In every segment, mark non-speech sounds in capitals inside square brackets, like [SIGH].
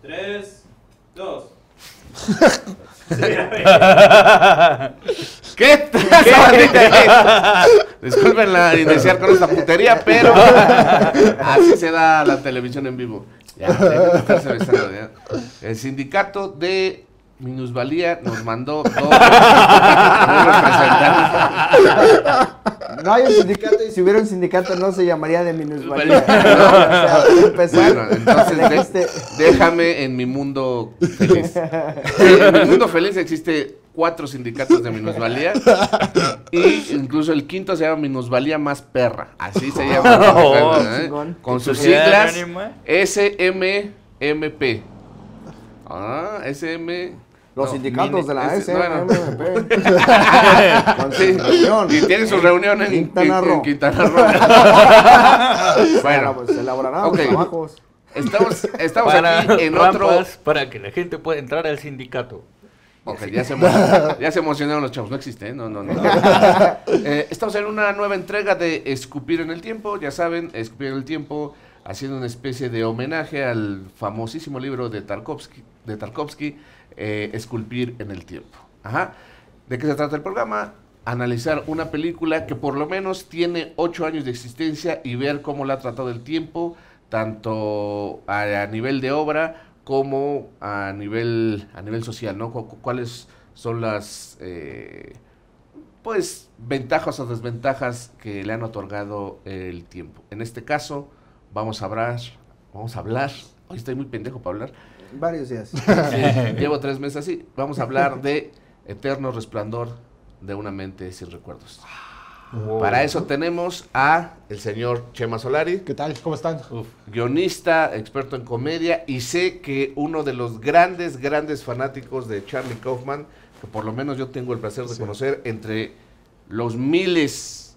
Tres, dos [LAUGHS] ¿Qué [LAUGHS] Disculpen la iniciar con esta putería, pero [LAUGHS] así se da la televisión en vivo. El sindicato de Minusvalía nos mandó dos representantes. No hay un sindicato y si hubiera un sindicato no se llamaría de minusvalía. [LAUGHS] bueno, entonces este déjame en mi mundo feliz. En mi mundo feliz existe cuatro sindicatos de minusvalía y incluso el quinto se llama minusvalía más perra. Así se llama. [LAUGHS] Oh, ¿eh? Con sus siglas SMMP. Ah, SM los sindicatos de la S, bueno. [LAUGHS] sí. Y tienen su reunión en, Quintana Roo. [LAUGHS] bueno, pues elaborarán Estamos, estamos aquí en otro. Para que la gente pueda entrar al sindicato. Ok, ya se, [LAUGHS] emocionaron los chavos. No existe, ¿eh? no, no. Eh, estamos en una nueva entrega de Escupir en el Tiempo. Ya saben, Escupir en el Tiempo haciendo una especie de homenaje al famosísimo libro de Tarkovsky, de Tarkovsky eh, esculpir en el tiempo. Ajá. ¿De qué se trata el programa? Analizar una película que por lo menos tiene ocho años de existencia y ver cómo la ha tratado el tiempo, tanto a, nivel de obra como a nivel, a nivel social, ¿no? ¿Cuáles son las, eh, pues, ventajas o desventajas que le han otorgado el tiempo? En este caso, vamos a hablar, vamos a hablar, hoy estoy muy pendejo para hablar, Varios días. [LAUGHS] llevo tres meses así. Vamos a hablar de Eterno Resplandor de una mente sin recuerdos. Para eso tenemos a el señor Chema Solari. ¿Qué tal? ¿Cómo están? guionista, experto en comedia y sé que uno de los grandes, grandes fanáticos de Charlie Kaufman, que por lo menos yo tengo el placer de conocer entre los miles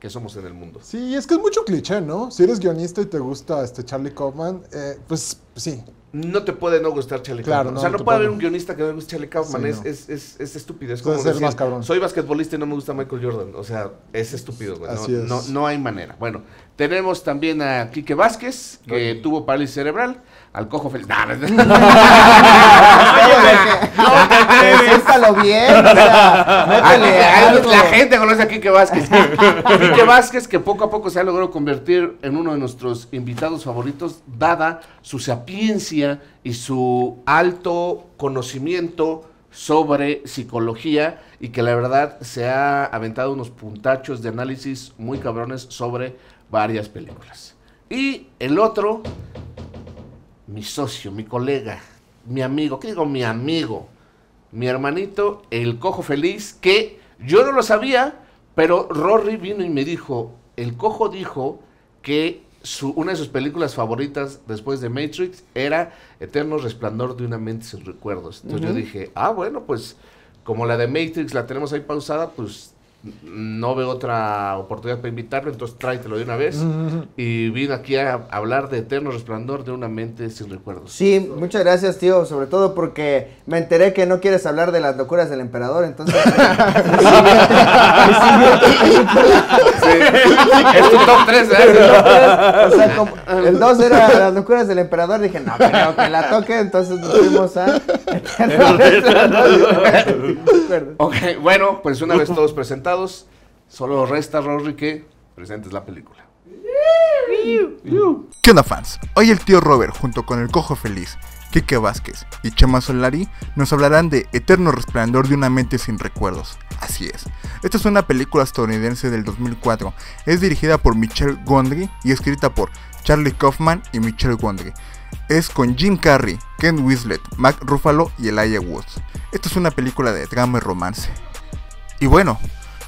que somos en el mundo. Sí, es que es mucho cliché, ¿no? Si eres guionista y te gusta este Charlie Kaufman, eh, pues sí, no te puede no gustar Charlie Kaufman. o sea, no, puede haber un guionista que no le guste Charlie Kaufman. es, es, es, estúpido. Es como decir, soy basquetbolista y no me gusta Michael Jordan. O sea, es estúpido. no, no, hay manera. Bueno, tenemos también a Quique Vázquez, que tuvo parálisis cerebral al cojo feliz. [LAUGHS] No, [LAUGHS] bien. Ah, ah, la gente conoce a Quique Vázquez. [LAUGHS] Quique Vázquez que poco a poco se ha logrado convertir en uno de nuestros invitados favoritos, dada su sapiencia y su alto conocimiento sobre psicología y que la verdad se ha aventado unos puntachos de análisis muy cabrones sobre varias películas. Y el otro mi socio, mi colega, mi amigo, ¿qué digo mi amigo? Mi hermanito, el cojo feliz, que yo no lo sabía, pero Rory vino y me dijo, el cojo dijo que su, una de sus películas favoritas después de Matrix era Eterno Resplandor de una mente sin recuerdos. Entonces yo dije, ah, bueno, pues como la de Matrix la tenemos ahí pausada, pues no veo otra oportunidad para invitarlo, entonces tráetelo de una vez. Y vine aquí a hablar de Eterno Resplandor de una mente sin recuerdos. Sí, muchas gracias, tío, sobre todo porque me enteré que no quieres hablar de las locuras del emperador, entonces... el 2 era las locuras del emperador, dije, no, pero que la toque, entonces nos fuimos a... bueno, pues una vez todos presentados solo resta, Rory, que presentes la película. ¿Qué onda fans? Hoy el tío Robert junto con el Cojo Feliz, Kike Vázquez y Chema Solari nos hablarán de Eterno Resplandor de una mente sin recuerdos. Así es, esta es una película estadounidense del 2004, es dirigida por Michelle Gondry y escrita por Charlie Kaufman y Michelle Gondry. Es con Jim Carrey, Ken Wislet, Mac Ruffalo y Elijah Woods. Esta es una película de drama y romance. Y bueno,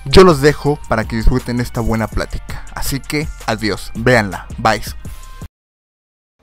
yo los dejo para que disfruten esta buena plática. Así que adiós, véanla, bye.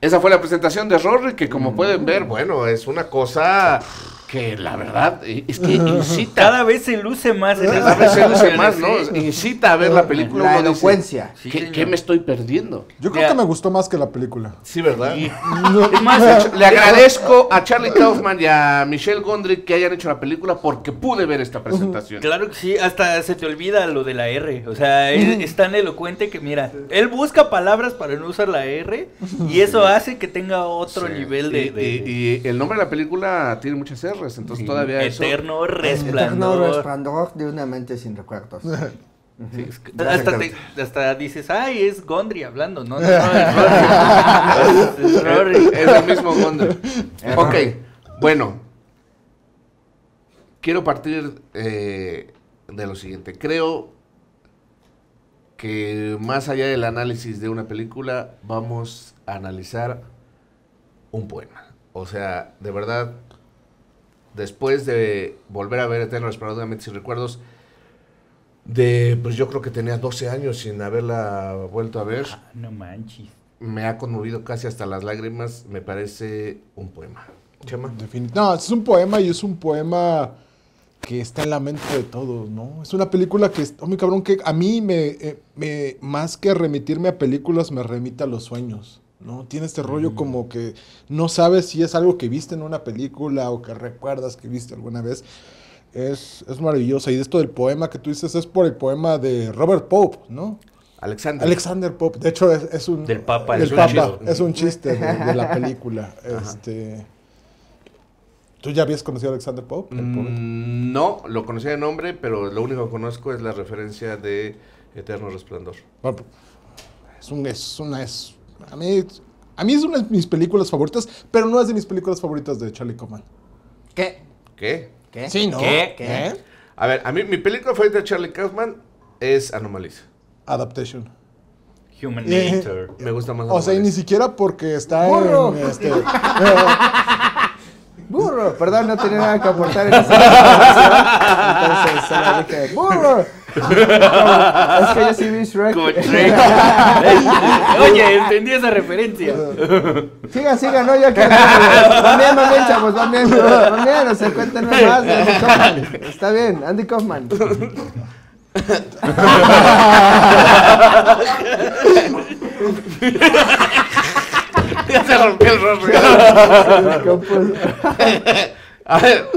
Esa fue la presentación de Rory, que como mm, pueden ver, bueno, es una cosa que la verdad eh, es que incita. Cada vez se luce más. Cada vez se luce más, ¿no? ¿eh? Incita a ver la película. La elocuencia. ¿qué, me estoy perdiendo? Yo creo que me gustó más que la película. Sí, ¿verdad? le agradezco a Charlie Kaufman y a Michelle Gondry que hayan hecho la película porque pude ver esta presentación. Claro que sí, hasta se te olvida lo de la R. O sea, es, tan elocuente que, mira, él busca palabras para no usar la R y eso hace que tenga otro nivel de... Y, el nombre de la película tiene mucha ser entonces todavía Eterno resplandor. de una mente sin recuerdos. hasta, dices, ay, es Gondry hablando, no, es, el mismo Gondry. ok, bueno, quiero partir eh, de lo siguiente. Creo que más allá del análisis de una película, vamos a analizar un poema. O sea, de verdad, después de volver a ver Eterno Resplandor de Mentes recuerdos, de, pues yo creo que tenía 12 años sin haberla vuelto a ver. Ah, no manches. Me ha conmovido casi hasta las lágrimas, me parece un poema. No, es un poema y es un poema que está en la mente de todos, ¿no? Es una película que, oh mi cabrón, que a mí me, eh, me más que remitirme a películas, me remite a los sueños. ¿no? Tiene este rollo como que no sabes si es algo que viste en una película o que recuerdas que viste alguna vez. Es, maravilloso. Y esto del poema que tú dices es por el poema de Robert Pope, ¿no? Alexander. Alexander Pope. De hecho, es, un... Del Papa. es, Un chiste de, la película. [LAUGHS] este... ¿Tú ya habías conocido a Alexander Pope? Mm, no, lo conocía de nombre, pero lo único que conozco es la referencia de Eterno Resplandor. Pues, es, un, es una, es a mí, a mí es una de mis películas favoritas, pero no es de mis películas favoritas de Charlie Kaufman. ¿Qué? ¿Qué? ¿Qué? Sí, ¿no? ¿Qué? ¿Qué? A ver, a mí mi película favorita de Charlie Kaufman es Anomalies. Adaptation. Human eh, Nature. Me gusta más. O sea, y ni siquiera porque está ¡Burro! en este. [LAUGHS] Burro, perdón, no tenía nada que aportar en esa [LAUGHS] Entonces se dije, burro es que yo sí vi Shrek. Oye, entendí esa referencia. Sigan, sigan, no, ya que. También, también, chavos, también. También, o sea, cuéntenme más de Andy Kaufman. Está bien, Andy Kaufman. ya se rompió el rostro. A ver.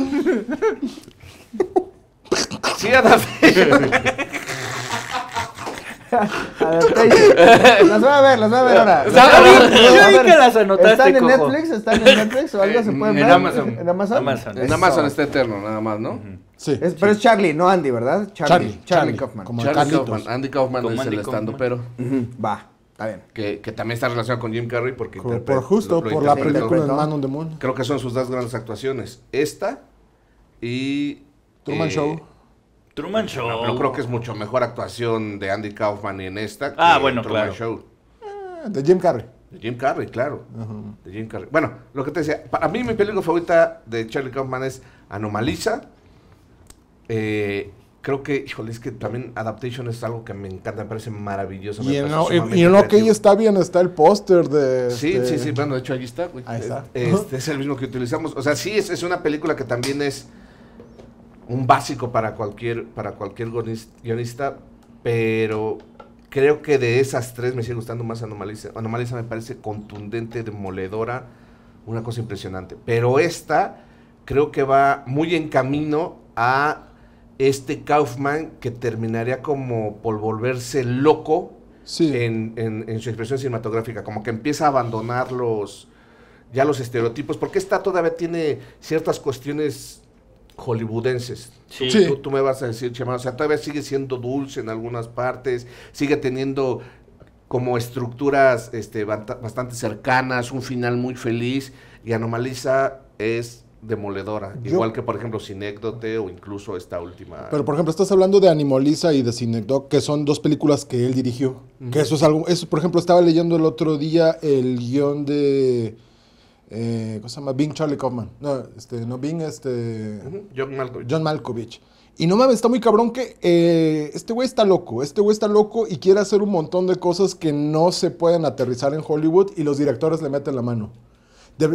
[LAUGHS] Sí, a Las voy a ver, las voy a ver ahora. Yo dije ¿Están en Netflix? ¿Están en Netflix o algo se puede ver? En Amazon. ¿En Amazon? En Amazon está eterno, nada más, ¿no? Sí. Pero es Charlie, no Andy, ¿verdad? Charlie. Charlie, Kaufman. Charlie Kaufman. Andy Kaufman Como es el estando, pero. Va. Está bien. Que, también está relacionado con Jim Carrey porque por, justo, por la película de Man on the Moon. Creo que son sus dos grandes actuaciones. Esta y Truman eh, Show. Truman Show. Yo creo que es mucho mejor actuación de Andy Kaufman en esta ah, bueno, Truman Show. Eh, de Jim Carrey. De Jim Carrey, claro. De Jim Carrey. Bueno, lo que te decía, para mí mi película favorita de Charlie Kaufman es Anomaliza. Eh, creo que, híjole, es que también Adaptation es algo que me encanta, me parece maravilloso. y, en lo, que ahí está bien está el póster de... Sí, este sí, sí, bueno, de hecho ahí está, Ahí está. Este, es el mismo que utilizamos. O sea, sí, es una película que también es un básico para cualquier, para cualquier guionista, pero creo que de esas tres me sigue gustando más Anomaliza. Anomaliza me parece contundente, demoledora, una cosa impresionante. Pero esta creo que va muy en camino a este Kaufman que terminaría como por volverse loco en, en, en, su expresión cinematográfica, como que empieza a abandonar los, ya los estereotipos, porque esta todavía tiene ciertas cuestiones hollywoodenses. Tú, me vas a decir, Chema, o sea, todavía sigue siendo dulce en algunas partes, sigue teniendo como estructuras este, bastante cercanas, un final muy feliz, y Anomaliza es demoledora, igual que por ejemplo Sinécdote o incluso esta última. Pero por ejemplo, estás hablando de Animaliza y de Sinécdote, que son dos películas que él dirigió, que eso es algo, eso por ejemplo estaba leyendo el otro día el guión de... Eh, ¿cómo se llama? Bing Charlie Kaufman. No, este, no Bing, este... John Malkovich. John Malkovich. Y no mames, está muy cabrón que eh, este güey está loco, este güey está loco y quiere hacer un montón de cosas que no se pueden aterrizar en Hollywood y los directores le meten la mano.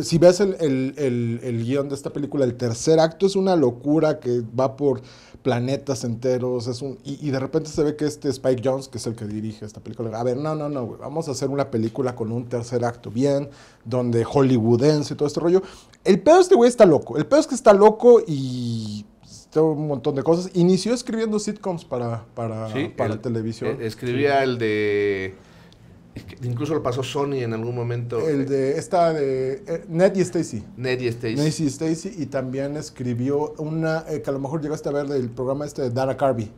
si ves el, el, el, el guión de esta película, el tercer acto es una locura que va por planetas enteros, es un, y, de repente se ve que este Spike Jones, que es el que dirige esta película, a ver, no, no, no, vamos a hacer una película con un tercer acto bien, donde hollywoodense y todo este rollo. El pedo este güey está loco, el pedo es que está loco y un montón de cosas. Inició escribiendo sitcoms para, para, para televisión. Eh, escribía el de Incluso lo pasó Sony en algún momento. El eh, de esta de eh, Ned y Stacy. Ned y Stacy. Ned y Stacy y también escribió una eh, que a lo mejor llegaste a ver del programa este de Dara Carvey.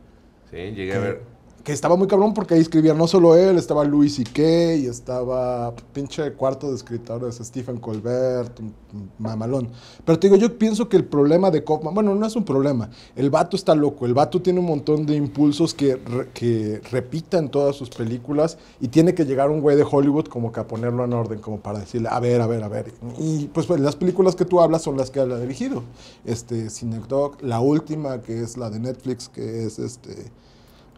Sí, llegué a ver que estaba muy cabrón porque ahí escribía no solo él, estaba Luis y y estaba pinche cuarto de escritores, Stephen Colbert, mamalón. Pero te digo, yo pienso que el problema de Kaufman, bueno, no es un problema, el vato está loco, el vato tiene un montón de impulsos que, repita en todas sus películas y tiene que llegar un güey de Hollywood como que a ponerlo en orden, como para decirle, a ver, a ver, a ver. Y pues, pues las películas que tú hablas son las que habla ha dirigido. Este, Dog, la última que es la de Netflix, que es este...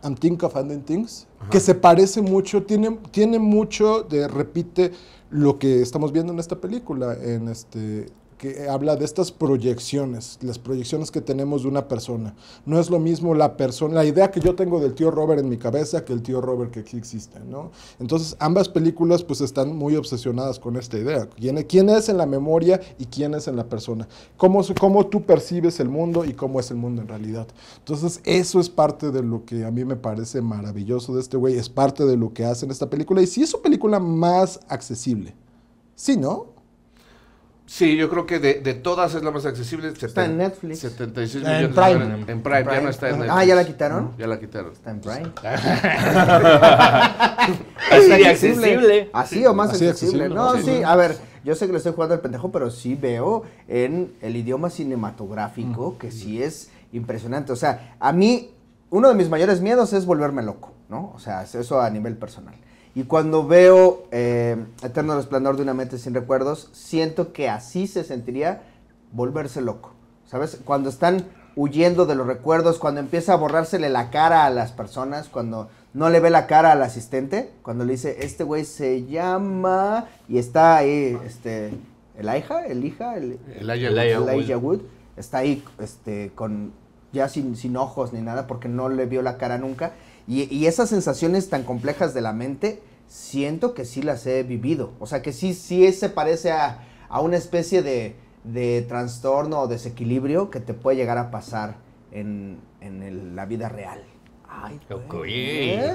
I'm Think of Ending Things, que se parece mucho, tiene, tiene mucho de repite lo que estamos viendo en esta película, en este que habla de estas proyecciones, las proyecciones que tenemos de una persona. No es lo mismo la persona, la idea que yo tengo del tío Robert en mi cabeza que el tío Robert que aquí existe, ¿no? Entonces, ambas películas pues están muy obsesionadas con esta idea. ¿Quién, es en la memoria y quién es en la persona? ¿Cómo, ¿Cómo tú percibes el mundo y cómo es el mundo en realidad? Entonces, eso es parte de lo que a mí me parece maravilloso de este güey, es parte de lo que hace en esta película y si es su película más accesible. Sí, ¿no? Sí, yo creo que de, de todas es la más accesible. Está en Netflix. 76 millones de Prime. En, Prime. ya no está en ah, Netflix. Ah, ¿ya la quitaron? Ya la quitaron. Está en Prime. [LAUGHS] Así accesible. Así o más accesible. No, sí, a ver, yo sé que le estoy jugando al pendejo, pero sí veo en el idioma cinematográfico mm. que sí es impresionante. O sea, a mí, uno de mis mayores miedos es volverme loco, ¿no? O sea, eso a nivel personal. Y cuando veo eh, Eterno Resplandor de una mente sin recuerdos, siento que así se sentiría volverse loco. ¿Sabes? Cuando están huyendo de los recuerdos, cuando empieza a borrársele la cara a las personas, cuando no le ve la cara al asistente, cuando le dice, este güey se llama, y está ahí, este, el hija, el hija, el, Elijah, Wood. está ahí, este, con, ya sin, sin ojos ni nada, porque no le vio la cara nunca, y, esas sensaciones tan complejas de la mente, siento que sí las he vivido. O sea, que sí, sí se parece a, una especie de, de trastorno o desequilibrio que te puede llegar a pasar en, en la vida real. Ay, ¿eh?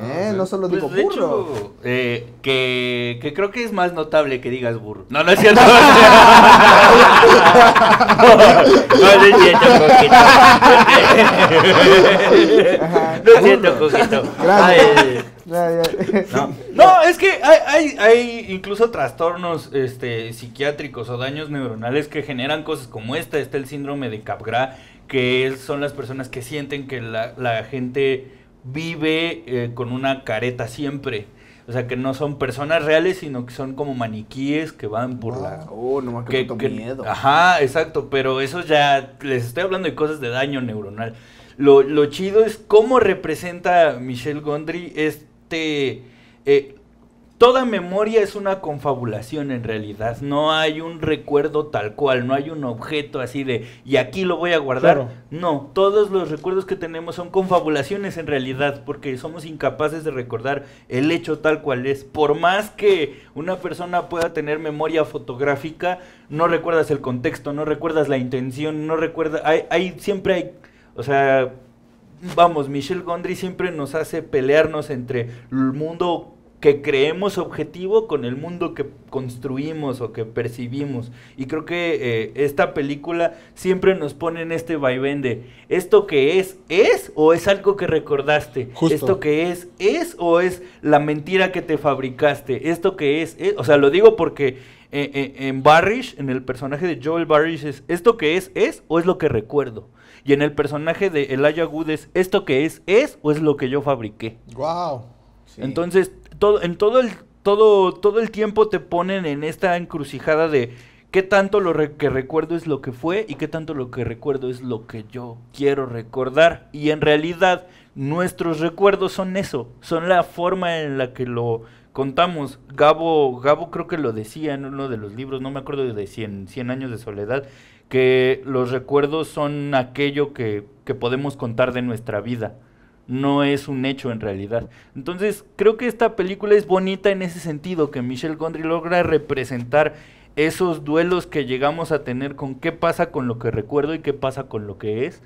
¿Eh? No solo digo burro. eh, que, que, creo que es más notable que digas burro. No, no es cierto. [LAUGHS] [LAUGHS] no, no es cierto, coquito. no es cierto, coquito. Eh. No. no. es que hay, hay, hay, incluso trastornos este, psiquiátricos o daños neuronales que generan cosas como esta. Está el síndrome de Capgras que son las personas que sienten que la, gente vive eh, con una careta siempre. O sea, que no son personas reales, sino que son como maniquíes que van por la... Oh, no me miedo. Ajá, exacto, pero eso ya... Les estoy hablando de cosas de daño neuronal. Lo, chido es cómo representa Michelle Gondry este... Eh, Toda memoria es una confabulación en realidad. No hay un recuerdo tal cual, no hay un objeto así de, y aquí lo voy a guardar. No, todos los recuerdos que tenemos son confabulaciones en realidad, porque somos incapaces de recordar el hecho tal cual es. Por más que una persona pueda tener memoria fotográfica, no recuerdas el contexto, no recuerdas la intención, no recuerdas... Hay, hay, siempre hay... O sea, vamos, Michel Gondry siempre nos hace pelearnos entre el mundo que creemos objetivo con el mundo que construimos o que percibimos. Y creo que eh, esta película siempre nos pone en este vaivén de esto que es, es o es algo que recordaste. Justo. Esto que es, es o es la mentira que te fabricaste. Esto que es, es o sea, lo digo porque eh, eh, en Barrish, en el personaje de Joel Barrish, es esto que es, es o es lo que recuerdo. Y en el personaje de Elijah Wood es esto que es, es o es lo que yo fabriqué. ¡Wow! Entonces, todo, en todo el, todo, todo el tiempo te ponen en esta encrucijada de qué tanto lo que recuerdo es lo que fue y qué tanto lo que recuerdo es lo que yo quiero recordar. Y en realidad nuestros recuerdos son eso, son la forma en la que lo contamos. Gabo, Gabo creo que lo decía en uno de los libros, no me acuerdo de 100, 100 años de soledad, que los recuerdos son aquello que podemos contar de nuestra vida no es un hecho en realidad. Entonces, creo que esta película es bonita en ese sentido, que Michelle Gondry logra representar esos duelos que llegamos a tener con qué pasa con lo que recuerdo y qué pasa con lo que es.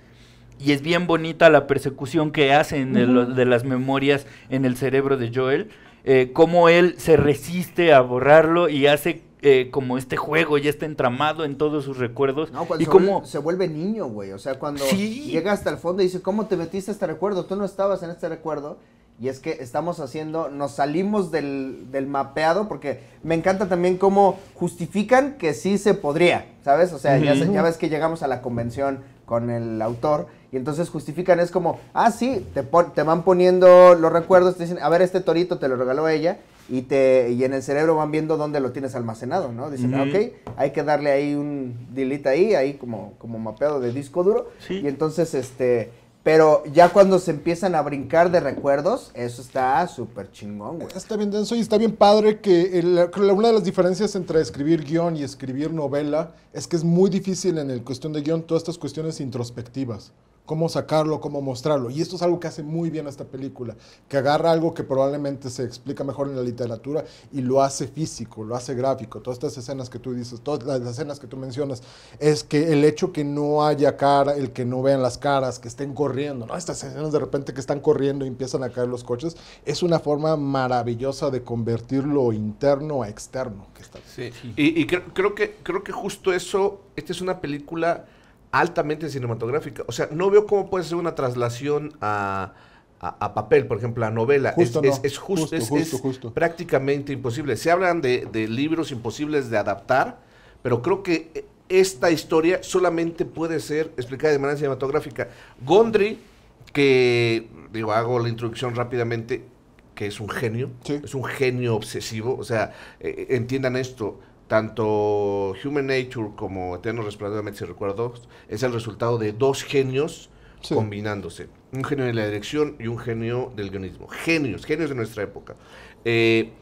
Y es bien bonita la persecución que hacen de, las memorias en el cerebro de Joel. Eh, cómo él se resiste a borrarlo y hace eh, como este juego ya está entramado en todos sus recuerdos. y se, como... vuelve, se vuelve niño, güey. O sea, cuando llega hasta el fondo y dice, ¿cómo te metiste a este recuerdo? Tú no estabas en este recuerdo. Y es que estamos haciendo, nos salimos del, mapeado porque me encanta también cómo justifican que sí se podría, ¿sabes? O sea, ya, ves que llegamos a la convención con el autor y entonces justifican, es como, ah, sí, te, te van poniendo los recuerdos, te dicen, a ver, este torito te lo regaló ella y, en el cerebro van viendo dónde lo tienes almacenado, ¿no? Dicen, ah, ok, hay que darle ahí un delete ahí, ahí como, como mapeado de disco duro. Y entonces, este, pero ya cuando se empiezan a brincar de recuerdos, eso está súper chingón, güey. Está bien denso y está bien padre que una de las diferencias entre escribir guión y escribir novela es que es muy difícil en el cuestión de guión todas estas cuestiones introspectivas cómo sacarlo, cómo mostrarlo. Y esto es algo que hace muy bien esta película, que agarra algo que probablemente se explica mejor en la literatura y lo hace físico, lo hace gráfico. Todas estas escenas que tú dices, todas las escenas que tú mencionas, es que el hecho que no haya cara, el que no vean las caras, que estén corriendo, ¿no? estas escenas de repente que están corriendo y empiezan a caer los coches, es una forma maravillosa de convertir lo interno a externo. está sí. y, que, creo que justo eso, esta es una película altamente cinematográfica. O sea, no veo cómo puede ser una traslación a, papel, por ejemplo, a novela. es, justo, es, prácticamente imposible. Se hablan de, libros imposibles de adaptar, pero creo que esta historia solamente puede ser explicada de manera cinematográfica. Gondry, que, digo, hago la introducción rápidamente, que es un genio, es un genio obsesivo, o sea, eh, entiendan esto, tanto Human Nature como Eterno Resplandor de Recuerdo es el resultado de dos genios combinándose. Un genio de la dirección y un genio del guionismo. Genios, genios de nuestra época. Eh,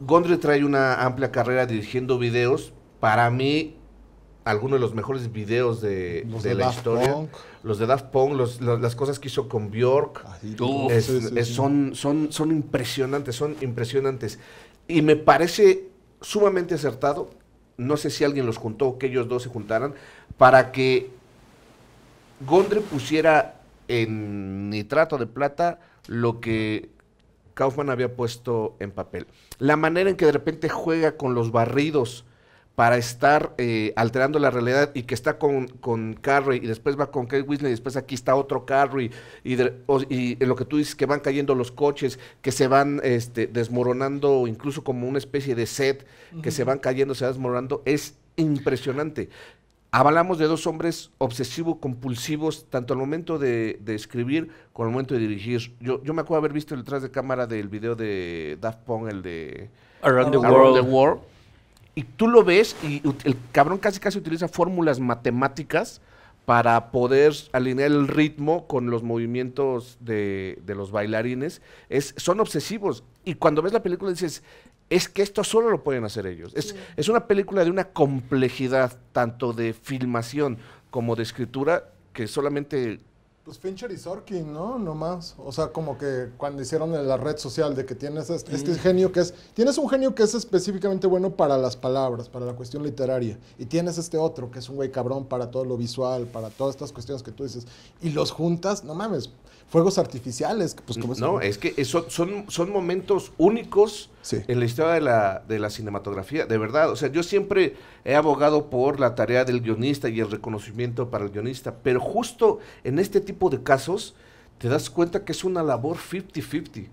Gondry trae una amplia carrera dirigiendo videos. Para mí, algunos de los mejores videos de, de, la historia. Los de Daft Punk, las cosas que hizo con Bjork. Ah, son, son, son impresionantes, son impresionantes. Y me parece sumamente acertado. No sé si alguien los juntó, que ellos dos se juntaran, para que Gondre pusiera en nitrato de plata lo que Kaufman había puesto en papel. La manera en que de repente juega con los barridos, para estar eh, alterando la realidad y que está con, con Carrie y después va con Kate Whisley y después aquí está otro Carrie y, en lo que tú dices que van cayendo los coches, que se van este, desmoronando incluso como una especie de set, que se van cayendo, se van desmoronando, es impresionante. Hablamos de dos hombres obsesivos, compulsivos tanto al momento de, escribir como al momento de dirigir. Yo, yo me acuerdo haber visto detrás de cámara del video de Daft Punk, el de Around, the World. The World y tú lo ves y el cabrón casi casi utiliza fórmulas matemáticas para poder alinear el ritmo con los movimientos de, los bailarines. Es, son obsesivos. Y cuando ves la película dices, es que esto solo lo pueden hacer ellos. Es, es una película de una complejidad, tanto de filmación como de escritura, que solamente pues Fincher y Sorkin, ¿no? Nomás. O sea, como que cuando hicieron en la red social de que tienes este, mm. genio que es. Tienes un genio que es específicamente bueno para las palabras, para la cuestión literaria. Y tienes este otro que es un güey cabrón para todo lo visual, para todas estas cuestiones que tú dices. Y los juntas, no mames fuegos artificiales. Pues, no, es que eso, son, son momentos únicos en la historia de la, cinematografía, de verdad. O sea, yo siempre he abogado por la tarea del guionista y el reconocimiento para el guionista, pero justo en este tipo de casos te das cuenta que es una labor 50-50.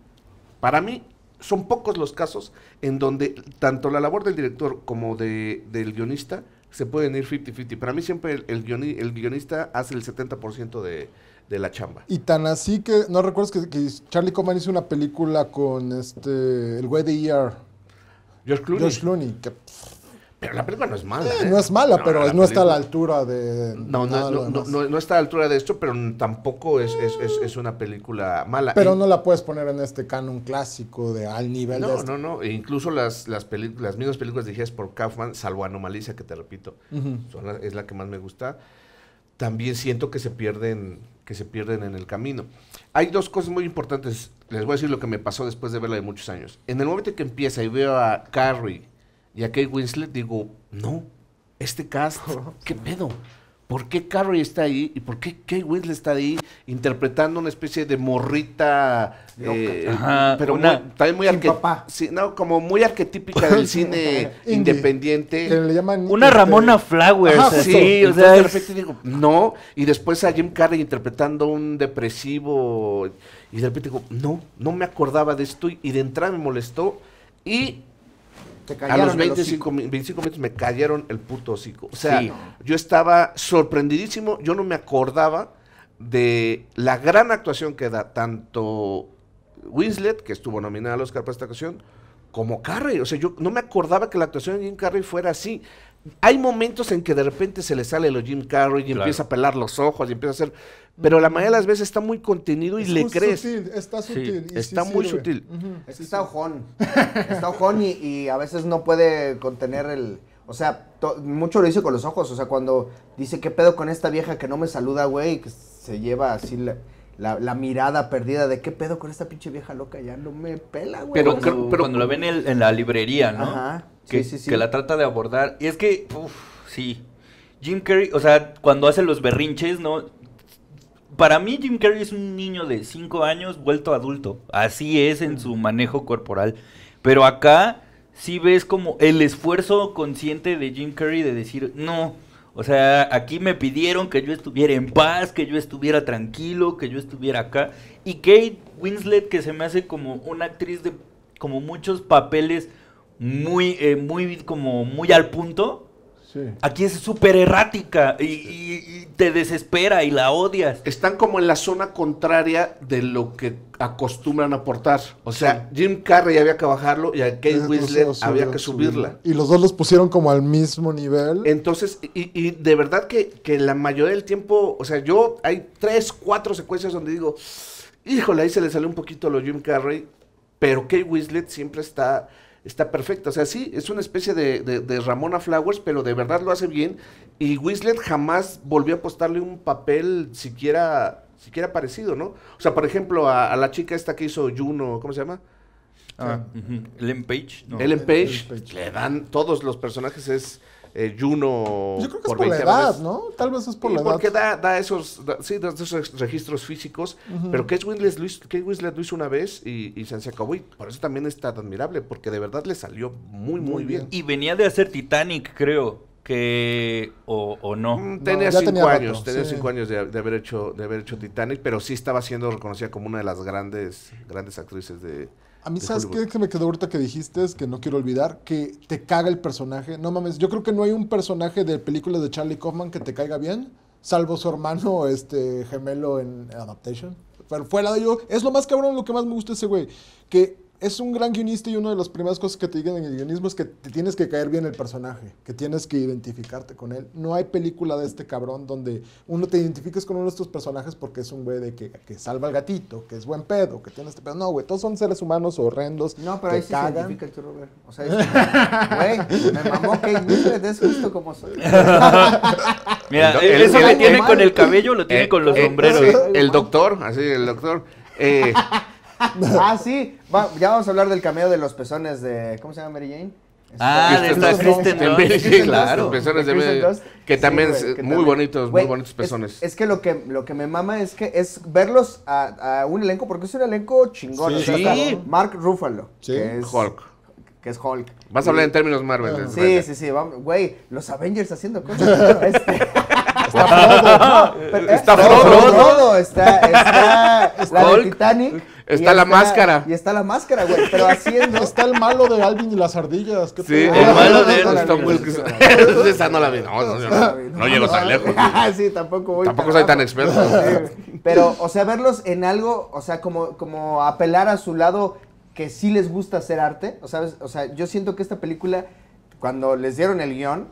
Para mí, son pocos los casos en donde tanto la labor del director como de, del guionista se pueden ir 50-50. Para mí siempre el, el, guionista hace el 70% de, de la chamba. Y tan así que, ¿no recuerdas que, Charlie Coman hizo una película con este el güey de ER? George Clooney. George Clooney, Pero la película no es mala. Eh, ¿eh? No es mala, pero no está a la altura de. No, no, no, no, está a la altura de esto, pero tampoco es, es, una película mala. Pero no la puedes poner en este canon clásico de al nivel no, este. No, no, e incluso las, las, las mismas películas dirigidas por Kaufman, salvo Anomalicia, que te repito, es la que más me gusta. También siento que se pierden que se pierden en el camino. Hay dos cosas muy importantes. Les voy a decir lo que me pasó después de verla de muchos años. En el momento que empieza y veo a Carrie y a Kate Winslet, digo, no, este cast, [LAUGHS] ¿qué pedo? ¿Por qué Carrie está ahí y por qué Kate Winslet está ahí interpretando una especie de morrita, eh, pero una, también muy no, como muy arquetípica [LAUGHS] del cine independiente? le llaman una este, Ramona Flowers, sí, o sea, de repente digo no y después a Jim Carrey interpretando un depresivo y de repente digo no, no me acordaba de esto y de entrada me molestó y a los 25, minutos me cayeron el puto hocico. O sea, yo estaba sorprendidísimo, yo no me acordaba de la gran actuación que da tanto Winslet, que estuvo nominado al Oscar para esta ocasión, como Carrey. O sea, yo no me acordaba que la actuación de Jim Carrey fuera así. Hay momentos en que de repente se le sale lo Jim Carrey y empieza a pelar los ojos y empieza a hacer pero la mayoría de las veces está muy contenido y le crees. Sutil, está sutil. está muy sutil. es que está ojón. está ojón y, a veces no puede contener el... O sea, mucho lo dice con los ojos. O sea, cuando dice, ¿qué pedo con esta vieja que no me saluda, güey? Que se lleva así la, mirada perdida de qué pedo con esta pinche vieja loca, ya no me pela, güey. Pero, cuando la ven en, la librería, ¿no? Ajá. Que, sí, sí, sí. que la trata de abordar. Y es que, uff, sí. Jim Carrey, o sea, cuando hace los berrinches, ¿no? para mí Jim Carrey es un niño de 5 años vuelto adulto. Así es en su manejo corporal. Pero acá sí ves como el esfuerzo consciente de Jim Carrey de decir, no, o sea, aquí me pidieron que yo estuviera en paz, que yo estuviera tranquilo, que yo estuviera acá. Y Kate Winslet, que se me hace como una actriz de como muchos papeles muy, eh, muy, como muy al punto Aquí es súper errática y, te desespera y la odias. Están como en la zona contraria de lo que acostumbran a aportar. O sea, Jim Carrey había que bajarlo y a Kate Winslet había que subirla. Y los dos los pusieron como al mismo nivel. Entonces, y, de verdad que, la mayoría del tiempo, o sea, yo hay tres, cuatro secuencias donde digo, híjole, ahí se le salió un poquito lo Jim Carrey, pero Kate Winslet siempre está está perfecta. O sea, sí, es una especie de, de, de, Ramona Flowers, pero de verdad lo hace bien. Y Wislet jamás volvió a apostarle un papel siquiera, siquiera parecido, ¿no? O sea, por ejemplo, a, la chica esta que hizo Juno, ¿cómo se llama? Ah, Page. No. Ellen Page. Ellen Page. Le dan todos los personajes es eh, Juno. Yo creo que es por la edad, ¿no? Tal vez es por la edad. Porque da, esos, sí, da esos registros físicos, pero que Winslet, lo hizo, una vez y, y se acabó. Y por eso también está admirable, porque de verdad le salió muy, muy, bien. Y venía de hacer Titanic, creo que o, mm, no. tenía cinco años, tenía cinco años de, de, haber hecho de haber hecho Titanic, pero sí estaba siendo reconocida como una de las grandes grandes actrices de, a mí, ¿sabes qué que me quedó ahorita que dijiste? Es que no quiero olvidar, que te caga el personaje. No mames, yo creo que no hay un personaje de películas de Charlie Kaufman que te caiga bien, salvo su hermano este gemelo en Adaptation. Pero fuera de yo, es lo más cabrón, lo que más me gusta ese güey. Que es un gran guionista y una de las primeras cosas que te digan en el guionismo es que te tienes que caer bien el personaje, que tienes que identificarte con él. No hay película de este cabrón donde uno te identifiques con uno de estos personajes porque es un güey de que, salva al gatito, que es buen pedo, que tiene este pedo. No, güey, todos son seres humanos horrendos. No, pero que ahí se identifica el O sea, güey, me mamó que me des justo como soy. [LAUGHS] Mira, el, eso que tiene con el cabello lo tiene eh, con los eh, sombreros. Eh, el doctor, así, el doctor. [LAUGHS] [LAUGHS] ah, sí. ya vamos a hablar del cameo de los pezones de. ¿Cómo se llama Mary Jane? Este, ah, de los Kristen claro. Pezones de Que también, muy bonitos, muy bonitos pezones. Es, que lo que lo que me mama es que es verlos a, un elenco, porque es un elenco chingón. Sí. Mark Ruffalo. Sí. Hulk. Que es Hulk. Vas a hablar en términos Marvel. Sí, sí, sí. Güey, los Avengers haciendo cosas. [LAUGHS] Este, está todo. [LAUGHS] Está Frodo. Está, está la Titanic. Está, la máscara. Y está la máscara, güey. Pero así... No Está el malo de Alvin y las ardillas. sí, el malo de él está muy. Esa no la vi. No, llego tan lejos. [LAUGHS] Ah, sí, tampoco voy. Tampoco soy tan experto. [LAUGHS] Pero, o sea, verlos en algo, o sea, como, como apelar a su lado que sí les gusta hacer arte. O, sabes, o sea, yo siento que esta película, cuando les dieron el guión,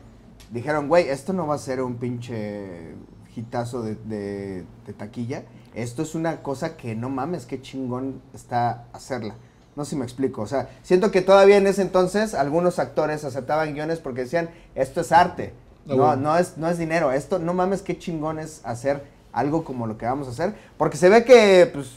dijeron, güey, esto no va a ser un pinche hitazo de, de taquilla esto es una cosa que no mames, qué chingón está hacerla. No sé si me explico. O sea, siento que todavía en ese entonces algunos actores aceptaban guiones porque decían, esto es arte. Ah, no, no, es, no es dinero. Esto, no mames, qué chingón es hacer algo como lo que vamos a hacer. Porque se ve que, pues,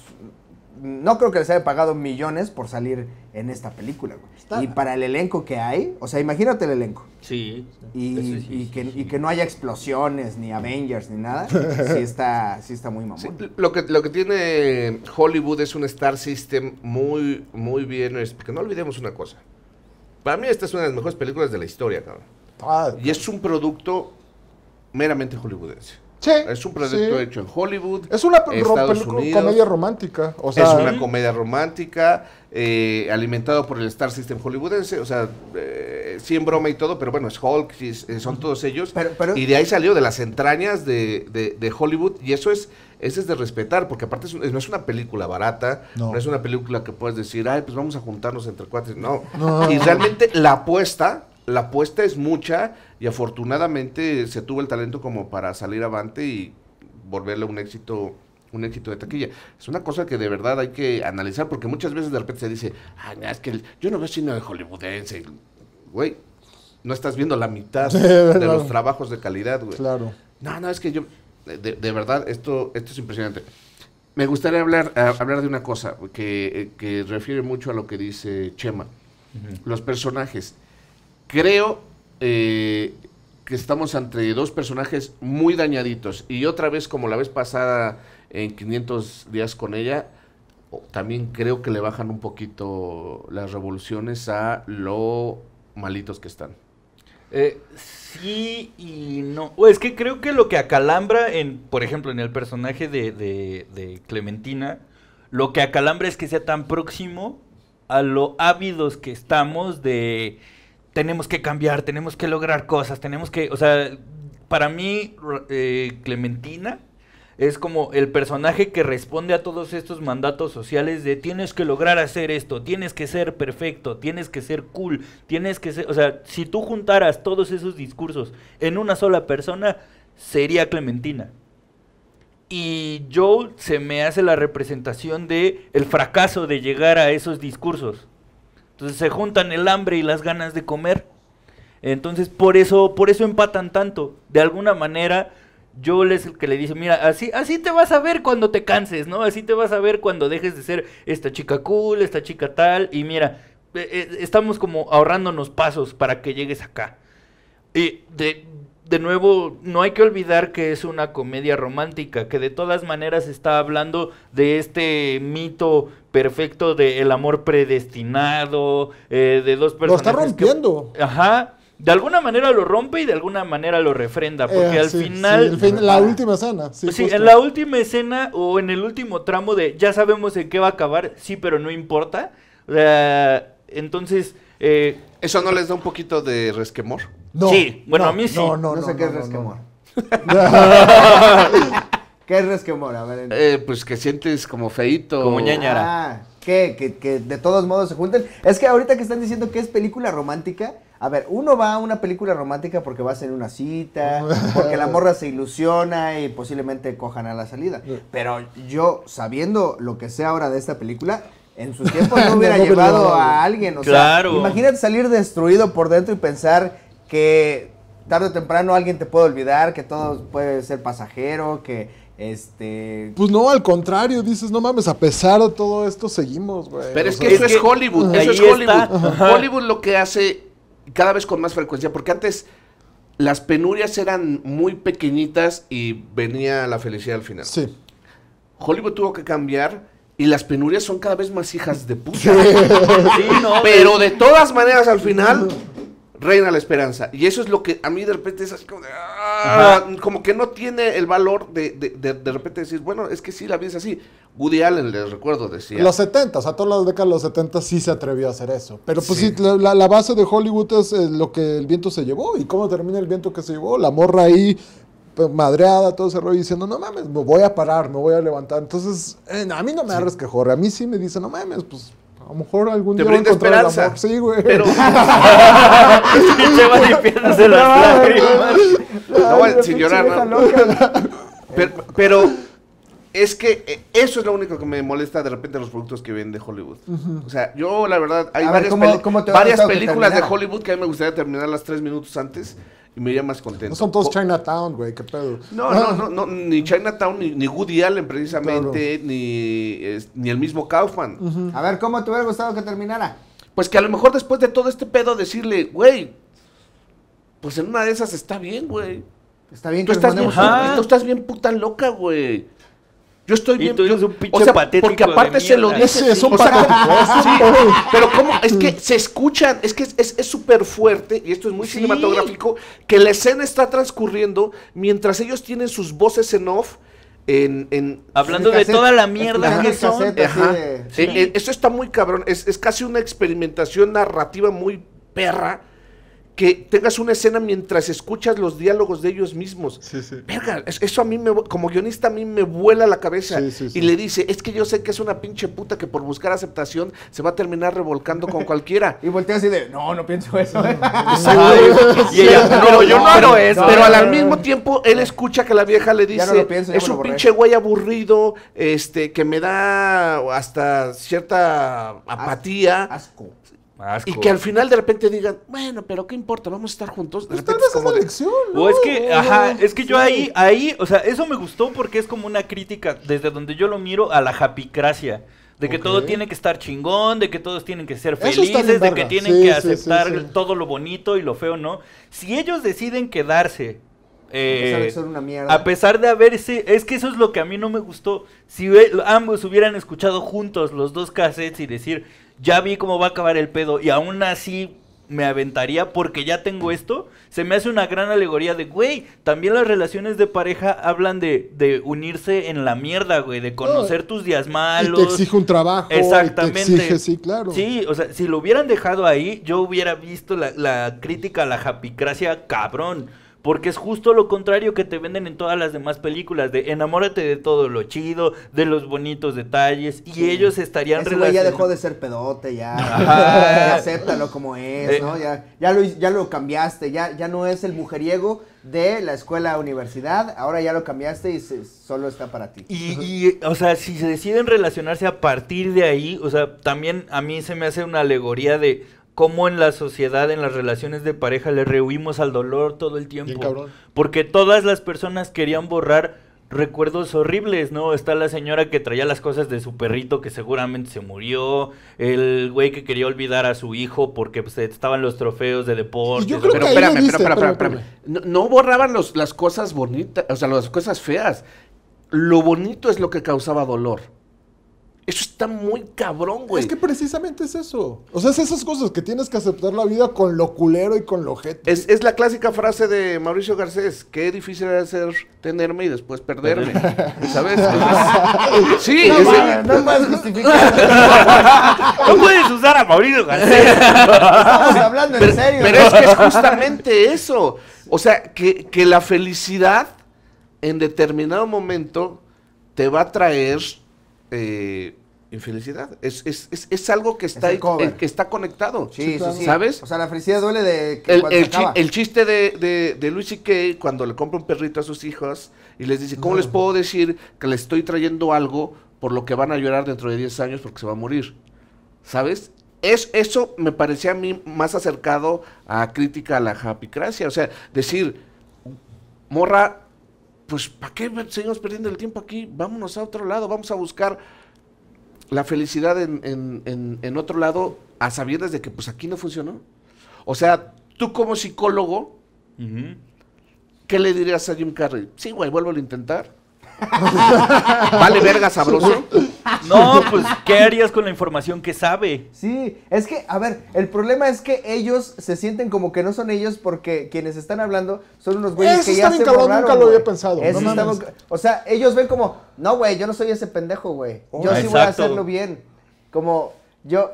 no creo que les haya pagado millones por salir en esta película, güey. Y para el elenco que hay, o sea, imagínate el elenco. Sí. Y, que, no haya explosiones, ni Avengers, ni nada. [LAUGHS] Sí está, sí está muy mamón. lo que lo que tiene Hollywood es un star system muy muy bien, que no olvidemos una cosa. Para mí esta es una de las mejores películas de la historia, cabrón. Ah, y es un producto meramente hollywoodense es un proyecto hecho en Hollywood. Es una comedia romántica. es una comedia romántica eh, alimentado por el Star System hollywoodense. O sea, eh, sin broma y todo, pero bueno, es Hulk, eh, son todos ellos. y de ahí salió de las entrañas de, Hollywood. Y eso es, eso es de respetar, porque aparte no es una película barata, no. es una película que puedes decir, ay, pues vamos a juntarnos entre cuatro. No. no. Y realmente la apuesta, la apuesta es mucha y afortunadamente se tuvo el talento como para salir avante y volverle un éxito un éxito de taquilla. Es una cosa que de verdad hay que analizar porque muchas veces de repente se dice, ah, es que yo no veo cine de hollywoodense. Güey, no estás viendo la mitad [LAUGHS] de los trabajos de calidad, güey. Claro. No, no, es que yo, de, verdad, esto, esto es impresionante. Me gustaría hablar, ah, hablar de una cosa eh, que, refiere mucho a lo que dice Chema. Los personajes. Creo eh, que estamos entre dos personajes muy dañaditos. Y otra vez, como la vez pasada en 500 días con ella, también creo que le bajan un poquito las revoluciones a lo malitos que están. Eh, sí y no. es que creo que lo que acalambra, en, por ejemplo, en el personaje de, de Clementina, lo que acalambra es que sea tan próximo a lo ávidos que estamos de tenemos que cambiar, tenemos que lograr cosas, tenemos que, o sea, para mí eh, Clementina es como el personaje que responde a todos estos mandatos sociales de tienes que lograr hacer esto, tienes que ser perfecto, tienes que ser cool, tienes que ser, o sea, si tú juntaras todos esos discursos en una sola persona, sería Clementina. Y Joel se me hace la representación de el fracaso de llegar a esos discursos. Entonces se juntan el hambre y las ganas de comer. Entonces por eso, por eso empatan tanto. De alguna manera, yo les el que le dice, mira, así, así te vas a ver cuando te canses, ¿no? Así te vas a ver cuando dejes de ser esta chica cool, esta chica tal, y mira, eh, eh, estamos como ahorrándonos pasos para que llegues acá. Y de, de nuevo, no hay que olvidar que es una comedia romántica, que de todas maneras está hablando de este mito perfecto de amor predestinado, eh, de dos personas. Lo está rompiendo. ajá. De alguna manera lo rompe y de alguna manera lo refrenda, porque eh, al final... la ah. última escena. Sí, en la última escena o en el último tramo de ya sabemos en qué va a acabar, sí, pero no importa. entonces... Eh, ¿Eso no les da un poquito de resquemor? sí, bueno, a mí sí. No, no, no, sé [LAUGHS] qué es resquemor. ¿Qué es resquemor? Eh, pues que sientes como feito. Como ñañara. Ah, ¿qué? Que, de todos modos se junten. Es que ahorita que están diciendo que es película romántica, a ver, uno va a una película romántica porque va a ser una cita, [LAUGHS] porque la morra se ilusiona y posiblemente cojan a la salida. Pero yo, sabiendo lo que sé ahora de esta película, en su [LAUGHS] tiempo no hubiera llevado a alguien. O claro. sea, imagínate salir destruido por dentro y pensar que tarde o temprano alguien te puede olvidar, que todo puede ser pasajero, que este... Pues no, al contrario, dices, no mames, a pesar de todo esto seguimos, güey. Pero es que, eso, Es Hollywood, eso es Hollywood, Hollywood. lo que hace cada vez con más frecuencia, porque antes las penurias eran muy pequeñitas y venía la felicidad al final. Sí. Hollywood tuvo que cambiar y las penurias son cada vez más hijas de puta. [LAUGHS] Sí, no, pero de todas maneras al final reina la esperanza. Y eso es lo que a mí de repente es así como de, ah, como que no tiene el valor de de, de repente decir, bueno, es que sí, la vida es así. Woody Allen, les recuerdo, decía. Los 70, o sea, todas las décadas de los 70 sí se atrevió a hacer eso. Pero pues sí, la, base de Hollywood es eh, lo que el viento se llevó. ¿Y cómo termina el viento que se llevó? La morra ahí madreada, todo ese rollo, diciendo, no mames, me voy a parar, me voy a levantar. Entonces, eh, a mí no me sí. que jorre, a mí sí me dice, no mames, pues a lo mejor algún te día voy a esperanza. el amor. Sí, güey. Pero... [LAUGHS] [LAUGHS] limpiándose las lágrimas. No, sin llorar, ¿no? Pero, pero, es que eh, eso es lo único que me molesta de repente los productos que ven de Hollywood. O sea, yo la verdad, hay varias, varias películas de Hollywood que a mí me gustaría terminar las tres minutos antes y me iría más contento. No son todos Chinatown, güey, qué pedo. No, no, [LAUGHS] no, ni Chinatown, ni, Woody Allen precisamente, ni, ni el mismo Kaufman. A ver, ¿cómo te hubiera gustado que terminara? Pues que a lo mejor después de todo este pedo decirle, güey, pues en una de esas está bien, güey. Está bien, tú que estás bien, tú estás bien puta loca, güey. Yo estoy viendo, un pinche o sea, porque aparte se lo dice. [LAUGHS] pero cómo, es que mm. se escuchan, es que es súper fuerte, y esto es muy cinematográfico, que la escena está transcurriendo mientras ellos tienen sus voces en off. En, Hablando de, toda la mierda que son. Eh, eh, eso está muy cabrón. Es, es casi una experimentación narrativa muy perra que tengas una escena mientras escuchas los diálogos de ellos mismos. Sí, sí. Verga, eso a mí, como guionista, a mí me vuela la cabeza. Sí, y le dice, es que yo sé que es una pinche puta que por buscar aceptación se va a terminar revolcando con [LAUGHS] cualquiera. y voltea así de, no, no pienso eso. Eh". [LAUGHS] y ella, pero, yo no, hago eso. Pero al mismo tiempo, él escucha que la vieja le dice, es un pinche güey aburrido, este, que me da hasta cierta apatía. Asco. Y que al final de repente digan, bueno, pero qué importa, vamos a estar juntos. De pues es O es que, ajá, es que yo ahí, ahí, o sea, eso me gustó porque es como una crítica desde donde yo lo miro a la japicracia. De que todo tiene que estar chingón, de que todos tienen que ser felices, de que tienen que aceptar todo lo bonito y lo feo, ¿no? Si ellos deciden quedarse a, pesar eh, a pesar de haberse. Es que eso es lo que a mí no me gustó. Si ambos hubieran escuchado juntos los dos cassettes y decir, ya vi cómo va a acabar el pedo y aún así me aventaría porque ya tengo esto, se me hace una gran alegoría de, güey, también las relaciones de pareja hablan de, de unirse en la mierda, güey, de conocer tus días malos. te exige un trabajo. Exactamente. te exige, sí, claro. Sí, o sea, si lo hubieran dejado ahí, yo hubiera visto la, la crítica a la japicracia cabrón. Porque es justo lo contrario que te venden en todas las demás películas, de enamórate de todo lo chido, de los bonitos detalles, y ellos estarían Ese ya dejó de ser pedote, ya. [LAUGHS] ya acéptalo como es, ¿no? Ya, ya, lo, ya lo cambiaste, ya, ya no es el mujeriego de la escuela universidad, ahora ya lo cambiaste y solo está para ti. y, o sea, si se deciden relacionarse a partir de ahí, o sea, también a mí se me hace una alegoría de cómo en la sociedad, en las relaciones de pareja, le rehuimos al dolor todo el tiempo. porque todas las personas querían borrar recuerdos horribles, ¿no? Está la señora que traía las cosas de su perrito que seguramente se murió, el güey que quería olvidar a su hijo porque pues, estaban los trofeos de deporte. Pero espérame, espérame, espérame, No, borraban las cosas bonitas, o sea, las cosas feas. Lo bonito es lo que causaba dolor. Eso está muy cabrón, güey. Es que precisamente es eso. O sea, es esas cosas que tienes que aceptar la vida con lo culero y con lo jet. Es, la clásica frase de Mauricio Garcés, qué difícil era ser tenerme y después perderme. ¿Sabes? [LAUGHS] sí, no, es puedes [LAUGHS] no puedes usar a Mauricio Garcés. Estamos hablando en serio. Pero es que es justamente eso. O sea, que, que la felicidad en determinado momento te va a traer eh, infelicidad. Es, algo que está, que está conectado. Sí, ¿Sabes? O sea, la felicidad duele de el, chiste de, de, de Luis cuando le compra un perrito a sus hijos y les dice, ¿cómo les puedo decir que le estoy trayendo algo por lo que van a llorar dentro de 10 años porque se va a morir? ¿Sabes? Es, eso me parecía a mí más acercado a crítica a la japicracia. O sea, decir, morra, pues ¿para qué seguimos perdiendo el tiempo aquí? Vámonos a otro lado, vamos a buscar la felicidad en, en, en, otro lado a saber desde que pues aquí no funcionó. O sea, tú como psicólogo, ¿qué le dirías a Jim Carrey? Sí, güey, vuelvo a intentar. [LAUGHS] vale verga sabroso. [LAUGHS] No, pues, ¿qué harías con la información que sabe? Sí, es que, a ver, el problema es que ellos se sienten como que no son ellos porque quienes están hablando son unos güeyes que ya se nunca lo había pensado. O sea, ellos ven como, no, güey, yo no soy ese pendejo, güey. yo sí voy a hacerlo bien. Como, yo,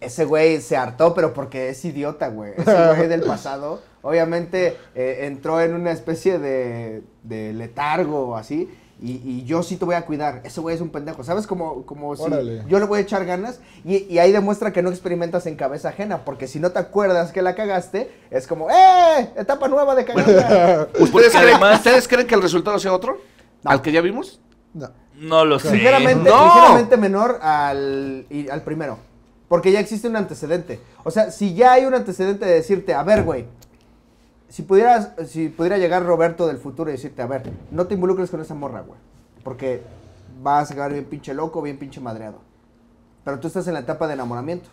ese güey se hartó, pero porque es idiota, güey. un [LAUGHS] güey del pasado, obviamente, eh, entró en una especie de, de letargo o así. Y, yo sí te voy a cuidar. Ese güey es un pendejo. ¿Sabes? cómo como si yo le voy a echar ganas. Y, ahí demuestra que no experimentas en cabeza ajena. Porque si no te acuerdas que la cagaste, es como, ¡eh! Etapa nueva de cagada. [LAUGHS] ¿Ustedes, creen, que el resultado sea otro? ¿Al que ya vimos? No. No lo sé. Ligeramente, menor al, al primero. Porque ya existe un antecedente. O sea, si ya hay un antecedente de decirte, a ver, güey, si, pudieras, si pudiera llegar Roberto del futuro y decirte, a ver, no te involucres con esa morra, güey, porque vas a quedar bien pinche loco, bien pinche madreado. Pero tú estás en la etapa de enamoramiento.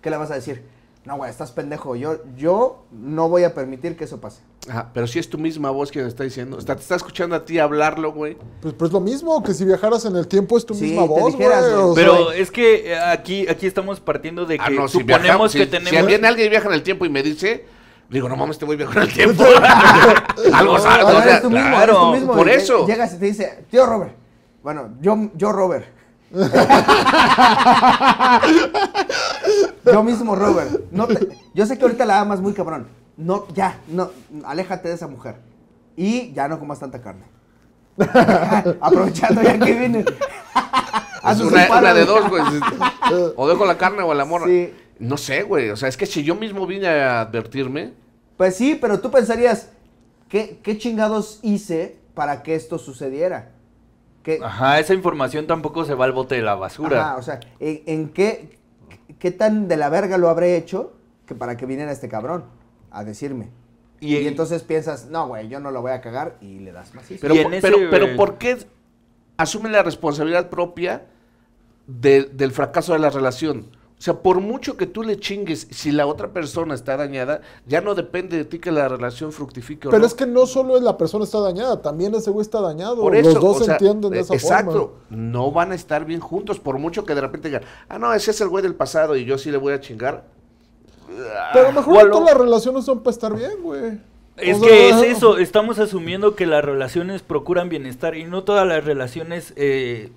¿Qué le vas a decir? No, güey, estás pendejo. Yo, yo no voy a permitir que eso pase. Ajá, pero si es tu misma voz que te está diciendo. Está, te está escuchando a ti hablarlo, güey. Pues, pues lo mismo, que si viajaras en el tiempo es tu misma voz, pero es que eh, aquí, aquí estamos partiendo de ah, que suponemos que tenemos... Si viene alguien viaja en el tiempo y me dice Digo, no mames, te voy bien con el tiempo. [LAUGHS] [LAUGHS] Algo sabe. O sea, mismo, claro, mismo, por eso. Llegas y te dice, tío Robert. Bueno, yo, yo Robert. [LAUGHS] yo mismo Robert. No yo sé que ahorita la amas muy cabrón. No, ya, no, aléjate de esa mujer. Y ya no comas tanta carne. Aprovechando ya que viene. una, una, de dos, güey. O dejo la carne o la morra. Sí. No sé, güey. O sea, es que si yo mismo vine a advertirme. Pues sí, pero tú pensarías, ¿qué, chingados hice para que esto sucediera? Ajá, esa información tampoco se va al bote de la basura. Ajá, o sea, ¿en, qué, tan de la verga lo habré hecho que para que viniera este cabrón a decirme? Y, entonces piensas, no, güey, yo no lo voy a cagar y le das más. Pero, pero, ¿por qué asume la responsabilidad propia del fracaso de la relación? O sea, por mucho que tú le chingues, si la otra persona está dañada, ya no depende de ti que la relación fructifique o Pero es que no solo es la persona está dañada, también ese güey está dañado. Por eso, Los dos entienden de esa exacto, forma. Exacto. No van a estar bien juntos, por mucho que de repente digan, ah, no, ese es el güey del pasado y yo sí le voy a chingar. Pero mejor todas las relaciones son para estar bien, güey. Es que es eso, estamos asumiendo que las relaciones procuran bienestar y no todas las relaciones eh,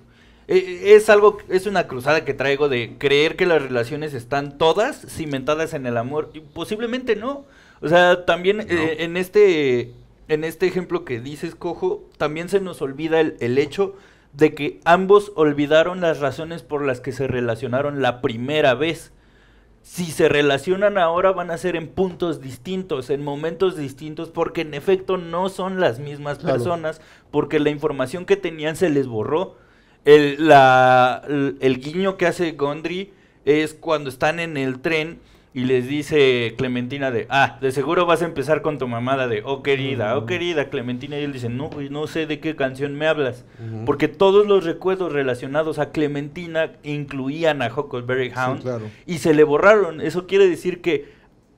eh, eh, es algo, es una cruzada que traigo de creer que las relaciones están todas cimentadas en el amor. posiblemente no. O sea, también eh, en este en este ejemplo que dices, Cojo, también se nos olvida el, hecho de que ambos olvidaron las razones por las que se relacionaron la primera vez. Si se relacionan ahora van a ser en puntos distintos, en momentos distintos, porque en efecto no son las mismas personas, porque la información que tenían se les borró. El, la, el, guiño que hace Gondry es cuando están en el tren y les dice Clementina de, ah, de seguro vas a empezar con tu mamada de, oh querida, oh querida Clementina. Y él dice, no, no sé de qué canción me hablas. Porque todos los recuerdos relacionados a Clementina incluían a Huckleberry Hound. Y se le borraron. Eso quiere decir que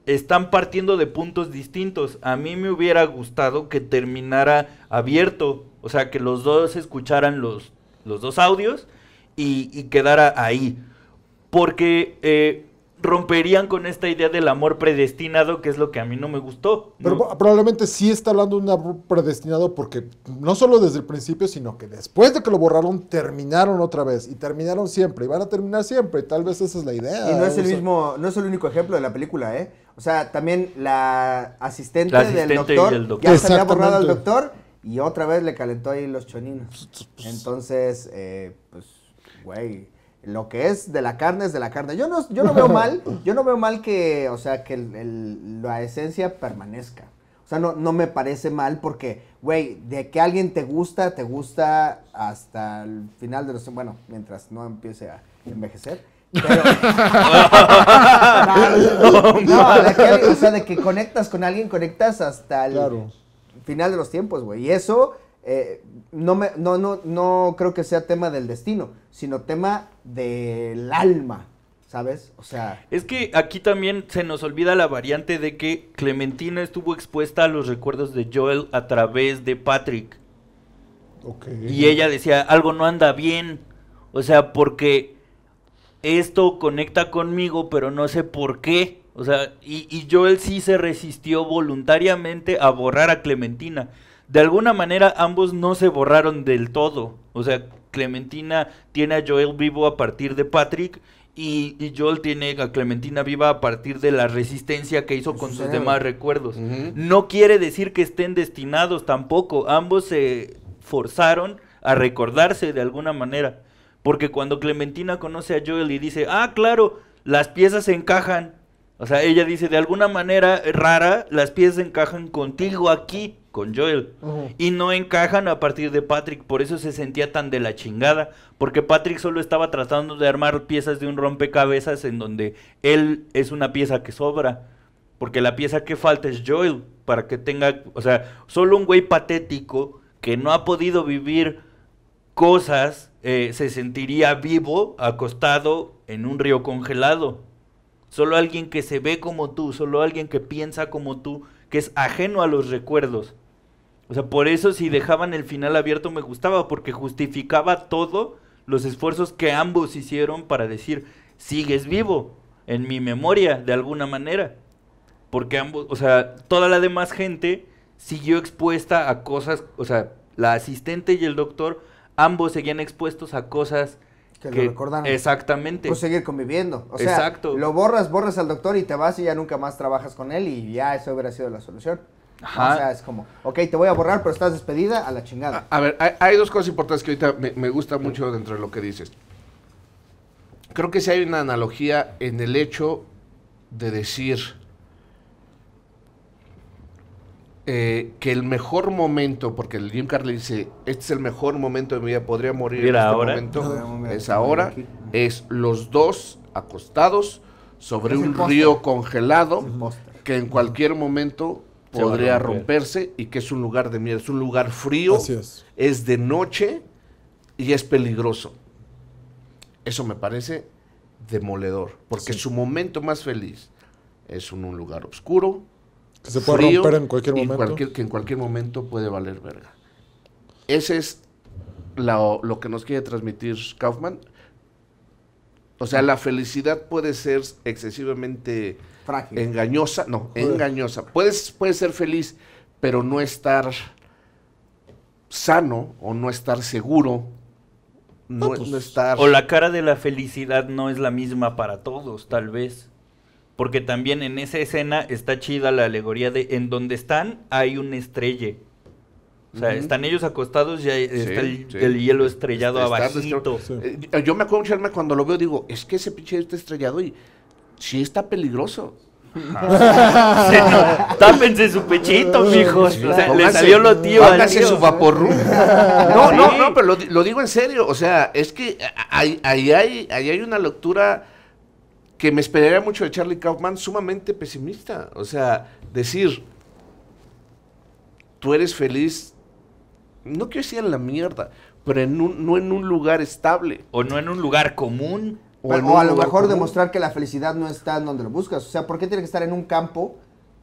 están partiendo de puntos distintos. A mí me hubiera gustado que terminara abierto. O sea, que los dos escucharan los los dos audios y, quedara ahí. Porque eh, romperían con esta idea del amor predestinado, que es lo que a mí no me gustó. Pero probablemente sí está hablando de un amor predestinado porque no solo desde el principio, sino que después de que lo borraron, terminaron otra vez y terminaron siempre y van a terminar siempre. tal vez esa es la idea. Y no es el mismo, no es el único ejemplo de la película, ¿eh? O sea, también la asistente, del doctor, doctor. ya se había borrado al doctor y otra vez le calentó ahí los choninos. Pues, pues, pues. Entonces, eh, pues, güey, lo que es de la carne es de la carne. Yo no, yo no veo [LAUGHS] mal, yo no veo mal que, o sea, que la esencia permanezca. O sea, no, no me parece mal porque, güey, de que alguien te gusta, te gusta hasta el final de los... Bueno, mientras no empiece a envejecer. Pero, [LAUGHS] [LAUGHS] no, o sea, de que conectas con alguien, conectas hasta el... Claro final de los tiempos, güey. Y eso eh, no, me, no, no, no creo que sea tema del destino, sino tema del alma. ¿Sabes? O sea. Es que aquí también se nos olvida la variante de que Clementina estuvo expuesta a los recuerdos de Joel a través de Patrick. Y ella decía, algo no anda bien. O sea, porque esto conecta conmigo, pero no sé por qué. O sea, y, Joel sí se resistió voluntariamente a borrar a Clementina. De alguna manera ambos no se borraron del todo. O sea, Clementina tiene a Joel vivo a partir de Patrick y, Joel tiene a Clementina viva a partir de la resistencia que hizo con sus demás recuerdos. No quiere decir que estén destinados tampoco. Ambos se forzaron a recordarse de alguna manera. Porque cuando Clementina conoce a Joel y dice, ah, claro, las piezas se encajan, o sea, ella dice, de alguna manera rara, las piezas encajan contigo aquí, con Joel. Y no encajan a partir de Patrick. Por eso se sentía tan de la chingada. Porque Patrick solo estaba tratando de armar piezas de un rompecabezas en donde él es una pieza que sobra. Porque la pieza que falta es Joel. Para que tenga, o sea, solo un güey patético que no ha podido vivir cosas eh, se sentiría vivo acostado en un río congelado solo alguien que se ve como tú, solo alguien que piensa como tú, que es ajeno a los recuerdos. O sea, por eso si dejaban el final abierto me gustaba, porque justificaba todo los esfuerzos que ambos hicieron para decir, sigues vivo, en mi memoria, de alguna manera. Porque ambos, o sea, toda la demás gente siguió expuesta a cosas, o sea, la asistente y el doctor, ambos seguían expuestos a cosas que, lo recordaron. Exactamente. Pues seguir conviviendo. O sea, lo borras, borras al doctor y te vas y ya nunca más trabajas con él y ya eso hubiera sido la solución. Ajá. O sea, es como, ok, te voy a borrar, pero estás despedida a la chingada. A, ver, hay, dos cosas importantes que ahorita me, me gusta mucho dentro de lo que dices. Creo que sí hay una analogía en el hecho de decir, eh, que el mejor momento, porque el Jim Carrey dice, este es el mejor momento de mi vida, podría morir en este ahora? momento, es ahora, es los dos acostados sobre un río congelado que en cualquier momento podría romperse y que es un lugar de miedo, es un lugar frío, es. de noche y es peligroso. Eso me parece demoledor, porque su momento más feliz es en un lugar oscuro, que se puede romper en cualquier momento. que en cualquier momento puede valer verga. Ese es lo que nos quiere transmitir Kaufman. O sea, la felicidad puede ser excesivamente engañosa. No, engañosa. Puedes, puede ser feliz, pero no estar sano o no estar seguro. Pues, no, estar... O la cara de la felicidad no es la misma para todos, tal vez porque también en esa escena está chida la alegoría de en donde están hay un estrelle. O sea, están ellos acostados y está el, hielo estrellado abajo eh, yo me acuerdo, Charma cuando lo veo, digo, es que ese pinche está estrellado y sí está peligroso. Ah. [LAUGHS] tápense su pechito, mijos. le salió lo tío. su vaporru. [LAUGHS] No, no, no, pero lo, digo en serio. O sea, es que ahí hay, hay, hay, hay una lectura que me esperaría mucho de Charlie Kaufman, sumamente pesimista. O sea, decir, tú eres feliz, no quiero decir en la mierda, pero no en un lugar estable. O no en un lugar común. O, a lo mejor demostrar que la felicidad no está en donde lo buscas. O sea, ¿por qué tiene que estar en un campo?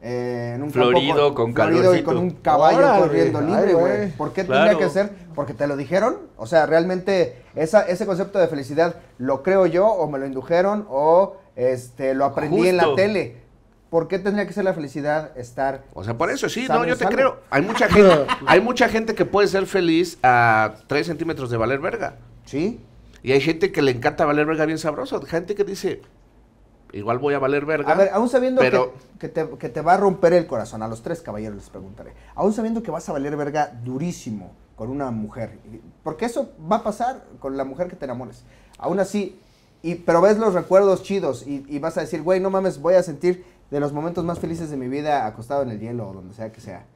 Eh, en un florido con, con florido y con un caballo corriendo libre, güey. ¿Por qué tenía que ser? Porque te lo dijeron. O sea, realmente ese concepto de felicidad lo creo yo o me lo indujeron o este, lo aprendí en la tele. ¿Por qué tendría que ser la felicidad estar? O sea, por eso sí, no, yo te creo. [LAUGHS] Hay mucha gente, que puede ser feliz a 3 centímetros de valer verga. Sí. Y hay gente que le encanta valer verga bien sabroso. Gente que dice, igual voy a valer verga. aún sabiendo que, te, va a romper el corazón, a los tres caballeros les preguntaré, aún sabiendo que vas a valer verga durísimo con una mujer, porque eso va a pasar con la mujer que te enamores. Aún así, y, pero ves los recuerdos chidos y, vas a decir, güey, no mames, voy a sentir de los momentos más felices de mi vida acostado en el hielo o donde sea que sea.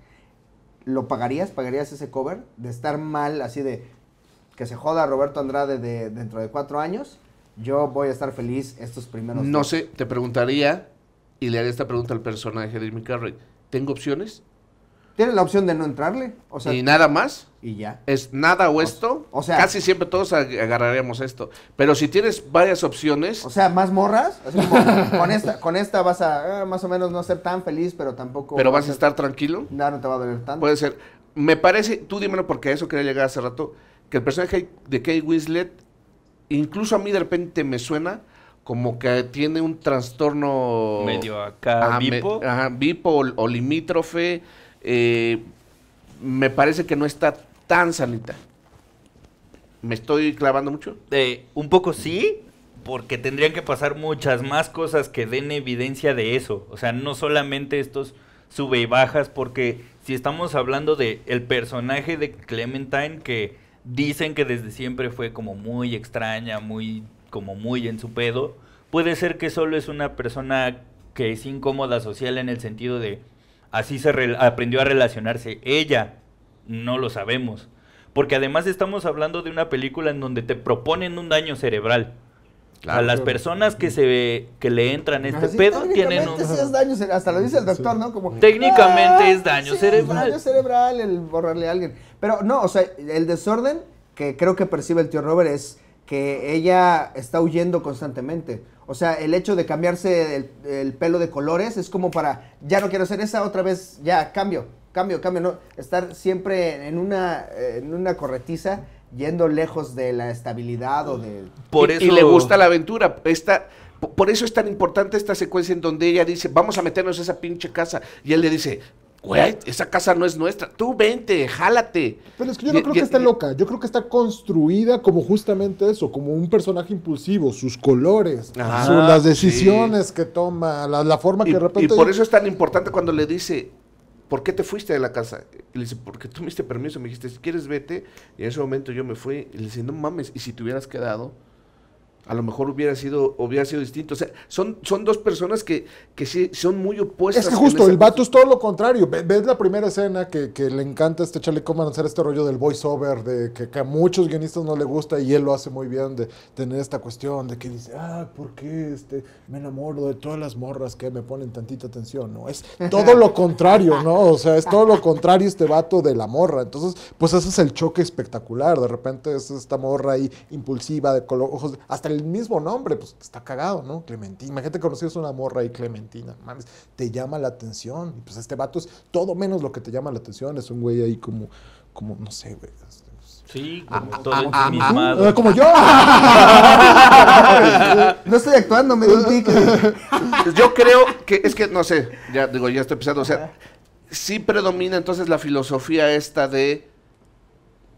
¿Lo pagarías? ¿Pagarías ese cover? De estar mal, así de que se joda Roberto Andrade dentro de cuatro años. Yo voy a estar feliz estos primeros. No sé, te preguntaría y le haría esta pregunta al personaje de Jimmy Carrey. ¿Tengo opciones? Tiene la opción de no entrarle. O sea, y nada más. Y ya. Es nada o esto. O sea. Casi siempre todos agarraremos esto. Pero si tienes varias opciones. O sea, más morras. [LAUGHS] con, esta, con esta vas a ah, más o menos no ser tan feliz, pero tampoco. Pero vas, a estar tranquilo. No, no te va a doler tanto. Puede ser. Me parece, tú dímelo porque a eso quería llegar hace rato, que el personaje de Kate Winslet, incluso a mí de repente me suena como que tiene un trastorno. medio acá. vipo. ajá, bipo o limítrofe eh, me parece que no está tan sanita. ¿Me estoy clavando mucho? Eh, un poco sí, porque tendrían que pasar muchas más cosas que den evidencia de eso. O sea, no solamente estos sube y bajas, porque si estamos hablando de el personaje de Clementine que dicen que desde siempre fue como muy extraña, muy como muy en su pedo, puede ser que solo es una persona que es incómoda social en el sentido de Así se aprendió a relacionarse ella. No lo sabemos. Porque además estamos hablando de una película en donde te proponen un daño cerebral. A las personas que se que le entran este pedo tienen un... es daño, hasta lo dice el doctor, ¿no? técnicamente ah, es daño cerebral. Es daño cerebral el borrarle a alguien. Pero no, o sea, el desorden que creo que percibe el tío Robert es que ella está huyendo constantemente. O sea, el hecho de cambiarse el, pelo de colores es como para, ya no quiero hacer esa, otra vez, ya, cambio, cambio, cambio, ¿no? Estar siempre en una, en una corretiza yendo lejos de la estabilidad o de... Por y, le gusta la aventura. por eso es tan importante esta secuencia en donde ella dice, vamos a meternos a esa pinche casa. Y él le dice, güey, esa casa no es nuestra, tú vente, jálate. Pero es que yo no creo que esté loca, yo creo que está construida como justamente eso, como un personaje impulsivo, sus colores, ah, las decisiones que toma, la, forma que de repente... Y por eso es tan importante cuando le dice, ¿por qué te fuiste de la casa? Y le dice, porque tú me diste permiso, me dijiste, si quieres vete, y en ese momento yo me fui, y le dice, no mames, y si te hubieras quedado a lo mejor hubiera sido, hubiera sido distinto. O sea, son, son dos personas que, que sí, son muy opuestas. Es que justo, el vato es todo lo contrario. Ves la primera escena que, le encanta este Charlie a hacer este rollo del voiceover, de que, a muchos guionistas no le gusta y él lo hace muy bien, de tener esta cuestión de que dice, ah, ¿por qué este, me enamoro de todas las morras que me ponen tantita atención? No, es todo lo contrario, ¿no? O sea, es todo lo contrario este vato de la morra. Entonces, pues ese es el choque espectacular. De repente es esta morra ahí impulsiva, de ojos, hasta el el mismo nombre, pues está cagado, ¿no? Clementina. Imagínate conocías una morra y Clementina, mames, te llama la atención. pues este vato es todo menos lo que te llama la atención. Es un güey ahí como, como, no sé, güey. Este, pues, sí, como ah, todo ah, ah, Como yo. [LAUGHS] no estoy actuando, me di pues, Yo creo que, es que no sé, ya digo, ya estoy empezando, o sea, sí predomina entonces la filosofía esta de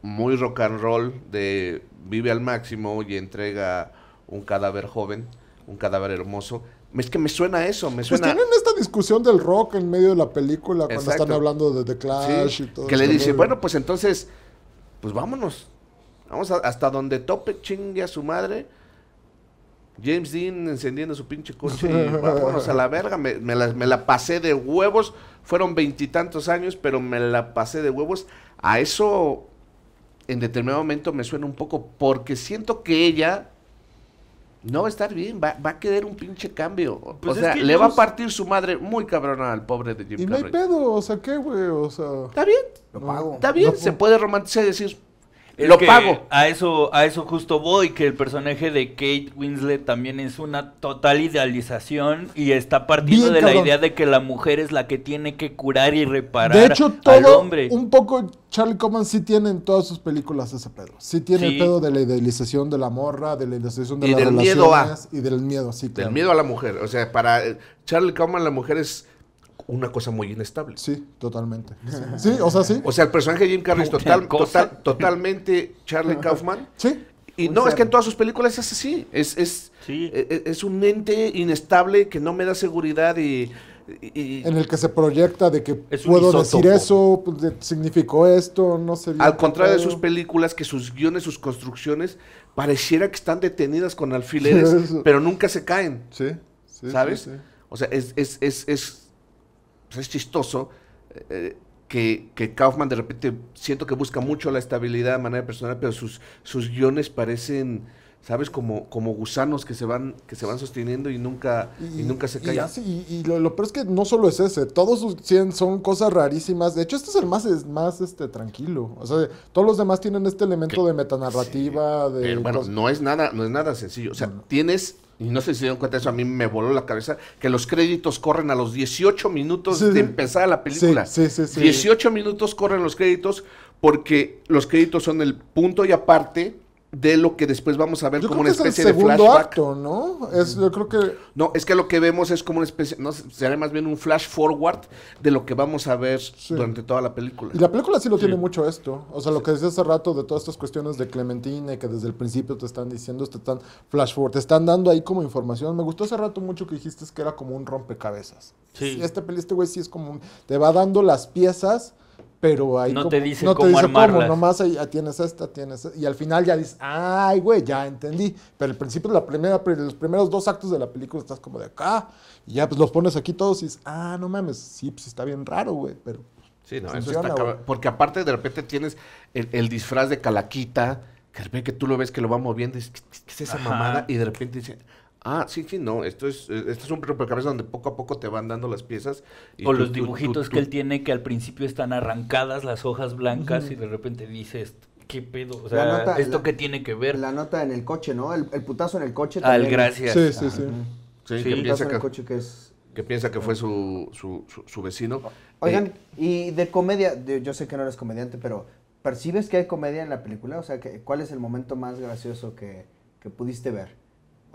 muy rock and roll, de vive al máximo y entrega un cadáver joven, un cadáver hermoso. Es que me suena eso, me pues suena. Pues tienen esta discusión del rock en medio de la película cuando están hablando de The Clash y todo. Que le dice, bueno, pues entonces, pues vámonos. Vamos hasta donde tope chingue a su madre. James Dean encendiendo su pinche coche y [LAUGHS] vámonos a la verga. me la, pasé de huevos. Fueron veintitantos años, pero me la pasé de huevos. A eso en determinado momento me suena un poco porque siento que ella no va a estar bien, va, va a quedar un pinche cambio. o pues sea, le va a partir su madre muy cabrona al pobre de Jim Carrey. Y no hay pedo, o sea, ¿qué, güey? O sea... Está bien. Lo pago. Está bien, se puede romantizar y decir, lo pago. A eso, a eso justo voy, que el personaje de Kate Winslet también es una total idealización y está partiendo de la idea de que la mujer es la que tiene que curar y reparar de hecho, todo, Un poco Charlie Coman sí tiene en todas sus películas ese pedo. Sí tiene el pedo de la idealización de la morra, de la idealización de y del miedo a, y del miedo, sí, Del miedo a la mujer. O sea, para Charlie Coman la mujer es una cosa muy inestable. Sí, totalmente. Sí, o sea, sí. O sea, el personaje de Jim Carrey es total, totalmente Charlie Kaufman. Sí. Y no, es que en todas sus películas es así. Es, e, e, es, un ente inestable que no me da seguridad y. en el que se proyecta de que puedo decir eso, pues, significó esto, no sé. Al contrario de sus películas, que sus guiones, sus construcciones, pareciera que están detenidas con alfileres, [LAUGHS] pero nunca se caen. Sí, sí ¿Sabes? o sea, es, es pues, es chistoso eh, que, Kaufman de repente siento que busca mucho la estabilidad de manera personal, pero sus, sus guiones parecen... ¿sabes? Como, como gusanos que se van, que se van sosteniendo y nunca, y, nunca se caen. Y, y, lo, peor es que no solo es ese, todos sus son cosas rarísimas. De hecho, este es el más, más este, tranquilo. O sea, todos los demás tienen este elemento de metanarrativa. de pero bueno, no es nada, no es nada sencillo. O sea, tienes y no sé si se dieron cuenta de eso, a mí me voló la cabeza, que los créditos corren a los 18 minutos de empezar la película. Sí, sí, 18 minutos corren los créditos porque los créditos son el punto y aparte de lo que después vamos a ver como una especie de flashback. Acto, ¿no? Es, yo creo que... No, es que lo que vemos es como una especie, no, será más bien un flash forward de lo que vamos a ver durante toda la película. Y la película sí lo tiene mucho esto. O sea, lo que decía hace rato de todas estas cuestiones de Clementine que desde el principio te están diciendo, te están flash forward, te están dando ahí como información. Me gustó hace rato mucho que dijiste que era como un rompecabezas. Sí. Este, este güey sí es como, te va dando las piezas pero ahí no te dice no te dice cómo nomás ahí ah, tienes esta, tienes e-". y al final ya dices, ay, güey, ya entendí, pero al principio la primera, los primeros dos actos de la película estás como de acá, y ya pues los pones aquí todos y dices, ah, no mames, sí, pues está bien raro, güey, pero... Sí, no, eso está porque aparte de repente tienes el, disfraz de calaquita, que de repente tú lo ves que lo va moviendo, y dices, ¿qué, es esa mamada? Y de repente dice, Ah, sí, sí, no, esto es, eh, esto es un rompecabezas donde poco a poco te van dando las piezas. o los dibujitos que él tiene que al principio están arrancadas las hojas blancas y de repente dices, ¿qué pedo? O sea, ¿esto qué tiene que ver? La nota en el coche, ¿no? El, putazo en el coche. también. gracias. Sí, sí, sí. que el piensa en el coche que es... Que piensa que fue ah. su, su, su, vecino. Oigan, eh, y de comedia, yo sé que no eres comediante, pero ¿percibes que hay comedia en la película? O sea, ¿cuál es el momento más gracioso que pudiste ver?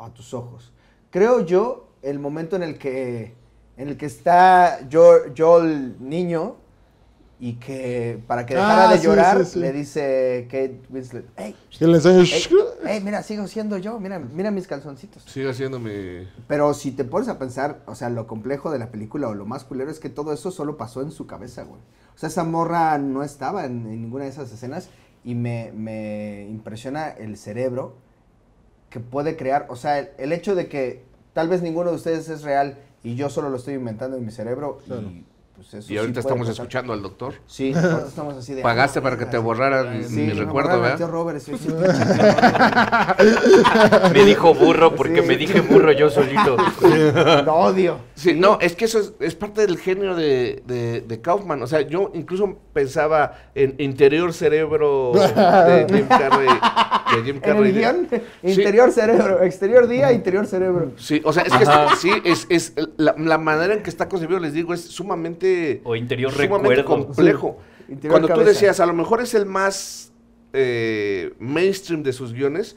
a tus ojos. Creo yo, el momento en el que, en el que está Joel, el niño y que para que dejara ah, de llorar le dice Kate Winslet, hey, mira, sigo siendo yo, mira, mira mis calzoncitos. Sigo siendo mi... Pero si te pones a pensar, o sea, lo complejo de la película o lo más culero es que todo eso solo pasó en su cabeza, güey. O sea, esa morra no estaba en, ninguna de esas escenas y me, me impresiona el cerebro que puede crear, o sea, el, hecho de que tal vez ninguno de ustedes es real y yo solo lo estoy inventando en mi cerebro pues y ahorita estamos escuchando al doctor. Sí, [LAUGHS] estamos así de. Pagaste para que te borraran mi recuerdo, ¿verdad? [LAUGHS] me dijo burro porque me dije burro yo solito. [LAUGHS] Lo odio. Sí, no, es que eso es, parte del género de, de, Kaufman. O sea, yo incluso pensaba en interior cerebro de Jim Carrey. De Jim Interior cerebro, exterior día, interior cerebro. Sí, o sea, es que sí, es, es la manera en que está concebido, les digo, es sumamente o interior sumamente recuerdo. complejo. Cuando tú decías, a lo mejor es el más eh, mainstream de sus guiones,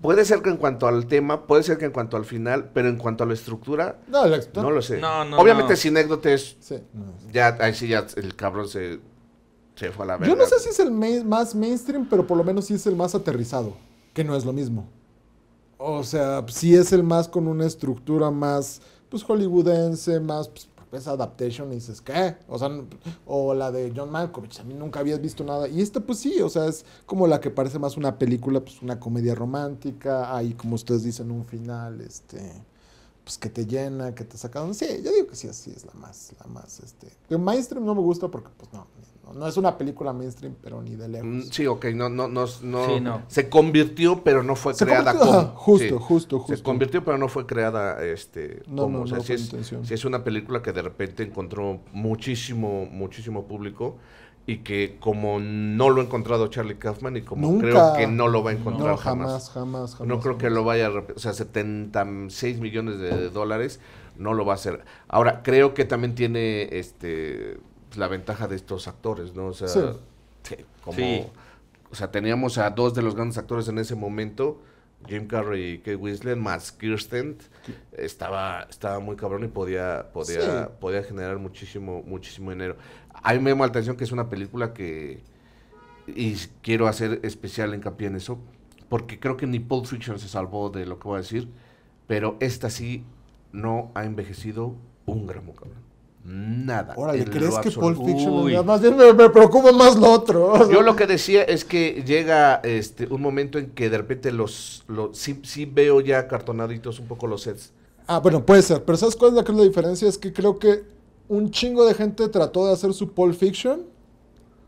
Puede ser que en cuanto al tema, puede ser que en cuanto al final, pero en cuanto a la estructura, no, lo sé. Obviamente, sin es. ya, ahí sí, ya el cabrón se, fue a la verga. Yo no sé si es el más mainstream, pero por lo menos sí es el más aterrizado, que no es lo mismo. O sea, si es el más con una estructura más pues hollywoodense, más pues, esa Adaptation y dices, ¿qué? O sea, o la de John Malkovich, a mí nunca habías visto nada. Y esta, pues sí, o sea, es como la que parece más una película, pues una comedia romántica, ahí como ustedes dicen, un final, este, pues que te llena, que te saca. Sí, yo digo que sí, así es la más, la más, este. Maestro no me gusta porque, pues no, no es una película mainstream, pero ni de lejos. Mm, sí, ok, no, no, no, no. Se convirtió, pero no fue creada como. [LAUGHS] Justo, justo, justo. Se convirtió, pero no fue creada este. No, como, no, no si, es, es una película que de repente encontró muchísimo, muchísimo público y que como no lo ha encontrado Charlie Kaufman y como creo que no lo va a encontrar jamás, jamás, jamás, jamás, No creo que lo vaya a... O sea, 76 millones de, de dólares no lo va a hacer. Ahora, creo que también tiene este pues, la ventaja de estos actores, ¿no? O sea, sí. como, o sea, teníamos a dos de los grandes actores en ese momento. Jim Carrey y Kate Winslet más Kirsten estaba estaba muy cabrón y podía podía podía generar muchísimo muchísimo dinero. Hay me llama la atención que es una película que y quiero hacer especial hincapié en eso porque creo que ni Paul Fiction se salvó de lo que voy a decir, pero esta sí no ha envejecido un gramo, cabrón. Nada. Órale, ¿crees que Pulp Fiction? Más bien me, preocupa más lo otro. Yo lo que decía es que llega este un momento en que de repente los, sí, veo ya cartonaditos un poco los sets. Ah, bueno, puede ser. Pero ¿sabes cuál es la, la diferencia? Es que creo que un chingo de gente trató de hacer su Pulp Fiction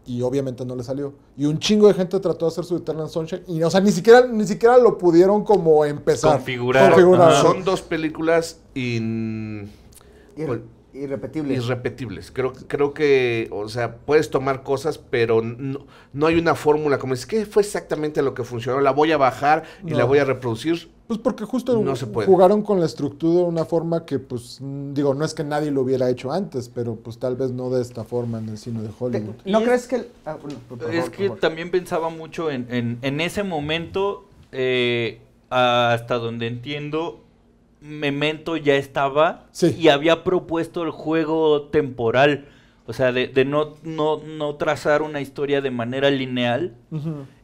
y obviamente no le salió. Y un chingo de gente trató de hacer su Eternal Sunshine y, o sea, ni siquiera, ni siquiera lo pudieron como empezar. Configurar. Son dos películas y Irrepetibles. Irrepetibles. Creo, creo que, o sea, puedes tomar cosas, pero no, hay una fórmula como es que fue exactamente lo que funcionó. La voy a bajar y la voy a reproducir. Pues porque justo jugaron con la estructura de una forma que, pues, digo, no es que nadie lo hubiera hecho antes, pero pues tal vez no de esta forma en el cine de Hollywood. ¿No crees que...? es que ah, también pensaba mucho en, en, ese momento, eh, hasta donde entiendo, Memento ya estaba y había propuesto el juego temporal. O sea, de, no, no, trazar una historia de manera lineal.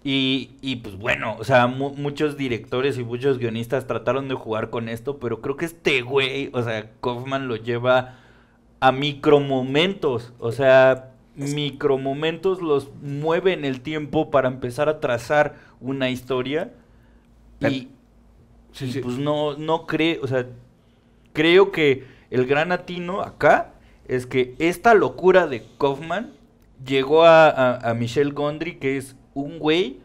y, pues bueno, o sea, muchos directores y muchos guionistas trataron de jugar con esto, pero creo que este güey, o sea, Kaufman lo lleva a micromomentos. O sea, micromomentos los mueve en el tiempo para empezar a trazar una historia. Y, pues no, no creo, o sea, creo que el gran atino acá es que esta locura de Kaufman llegó a, Michelle Gondry, que es un güey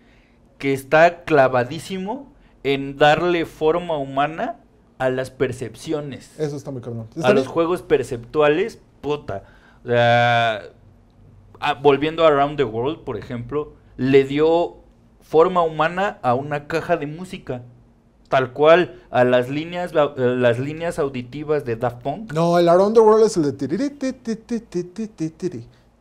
que está clavadísimo en darle forma humana a las percepciones. Eso está muy cabrón. a los juegos perceptuales, puta. Ah, volviendo a Around the World, por ejemplo, le dio forma humana a una caja de música tal cual a las líneas las líneas auditivas de Daft Punk. No, el Around the World es el de tiri.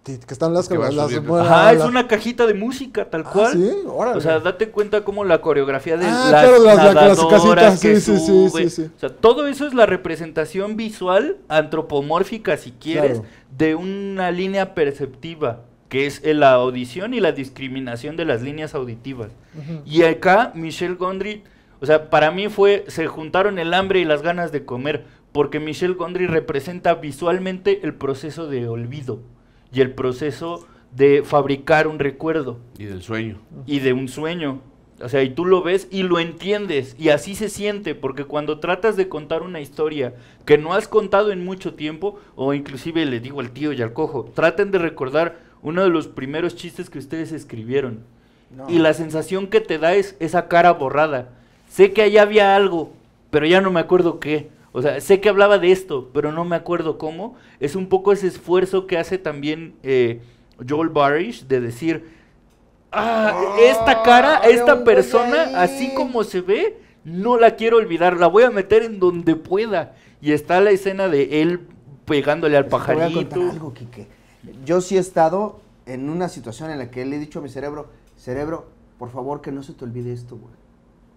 que están las que las, las Ajá, es una cajita de música tal ah, cual. Ah, sí, órale. O sea, date cuenta como la coreografía de ah, las, casitas, que sí, Sí, sí, sí, O sea, todo eso es la representación visual antropomórfica si quieres de una línea perceptiva que es la audición y la discriminación de las líneas auditivas. Y acá Michel Gondry o sea, para mí fue, se juntaron el hambre y las ganas de comer, porque Michel Gondry representa visualmente el proceso de olvido y el proceso de fabricar un recuerdo. Y del sueño. Y de un sueño. O sea, y tú lo ves y lo entiendes y así se siente, porque cuando tratas de contar una historia que no has contado en mucho tiempo, o inclusive le digo al tío y al cojo, traten de recordar uno de los primeros chistes que ustedes escribieron. Y la sensación que te da es esa cara borrada Sé que allá había algo, pero ya no me acuerdo qué. O sea, sé que hablaba de esto, pero no me acuerdo cómo. Es un poco ese esfuerzo que hace también eh, Joel Barish de decir, ah, ah esta cara, esta persona, así como se ve, no la quiero olvidar, la voy a meter en donde pueda. Y está la escena de él pegándole al pajarito. algo, Yo sí he estado en una situación en la que le he dicho a mi cerebro, cerebro, por favor que no se te olvide esto, güey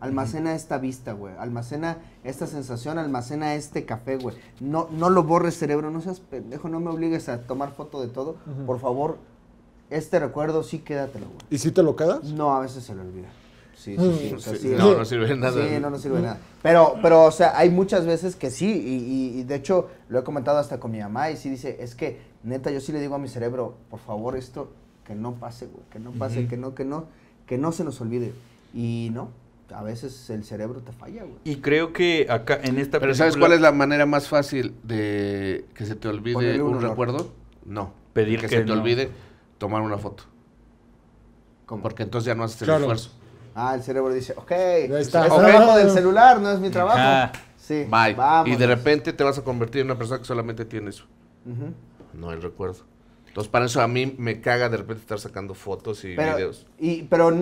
almacena esta vista, güey, almacena esta sensación, almacena este café, güey. No, no lo borres cerebro, no seas pendejo, no me obligues a tomar foto de todo. Por favor, este recuerdo sí quédatelo, güey. ¿Y si te lo quedas? No, a veces se lo olvida. Sí, sí, sí, mm. no, no sirve de nada. Sí, no, sirve de nada. Pero, pero, o sea, hay muchas veces que sí, y, de hecho lo he comentado hasta con mi mamá, y sí dice, es que, neta, yo sí le digo a mi cerebro, por favor, esto, que no pase, güey, que no pase, que no, que no, que no se nos olvide. Y no, a veces el cerebro te falla, güey. Y creo que acá en esta Pero ¿sabes cuál es la manera más fácil de que se te olvide un, recuerdo? No. Pedir que, se te olvide tomar una foto. Porque entonces ya no haces el esfuerzo. Ah, el cerebro dice, ok, está. es okay. Ah. trabajo del celular, no es mi trabajo. sí, bye. Y de repente te vas a convertir en una persona que solamente tiene eso. No el recuerdo. Entonces, para eso a mí me caga de repente estar sacando fotos y videos. Y, pero,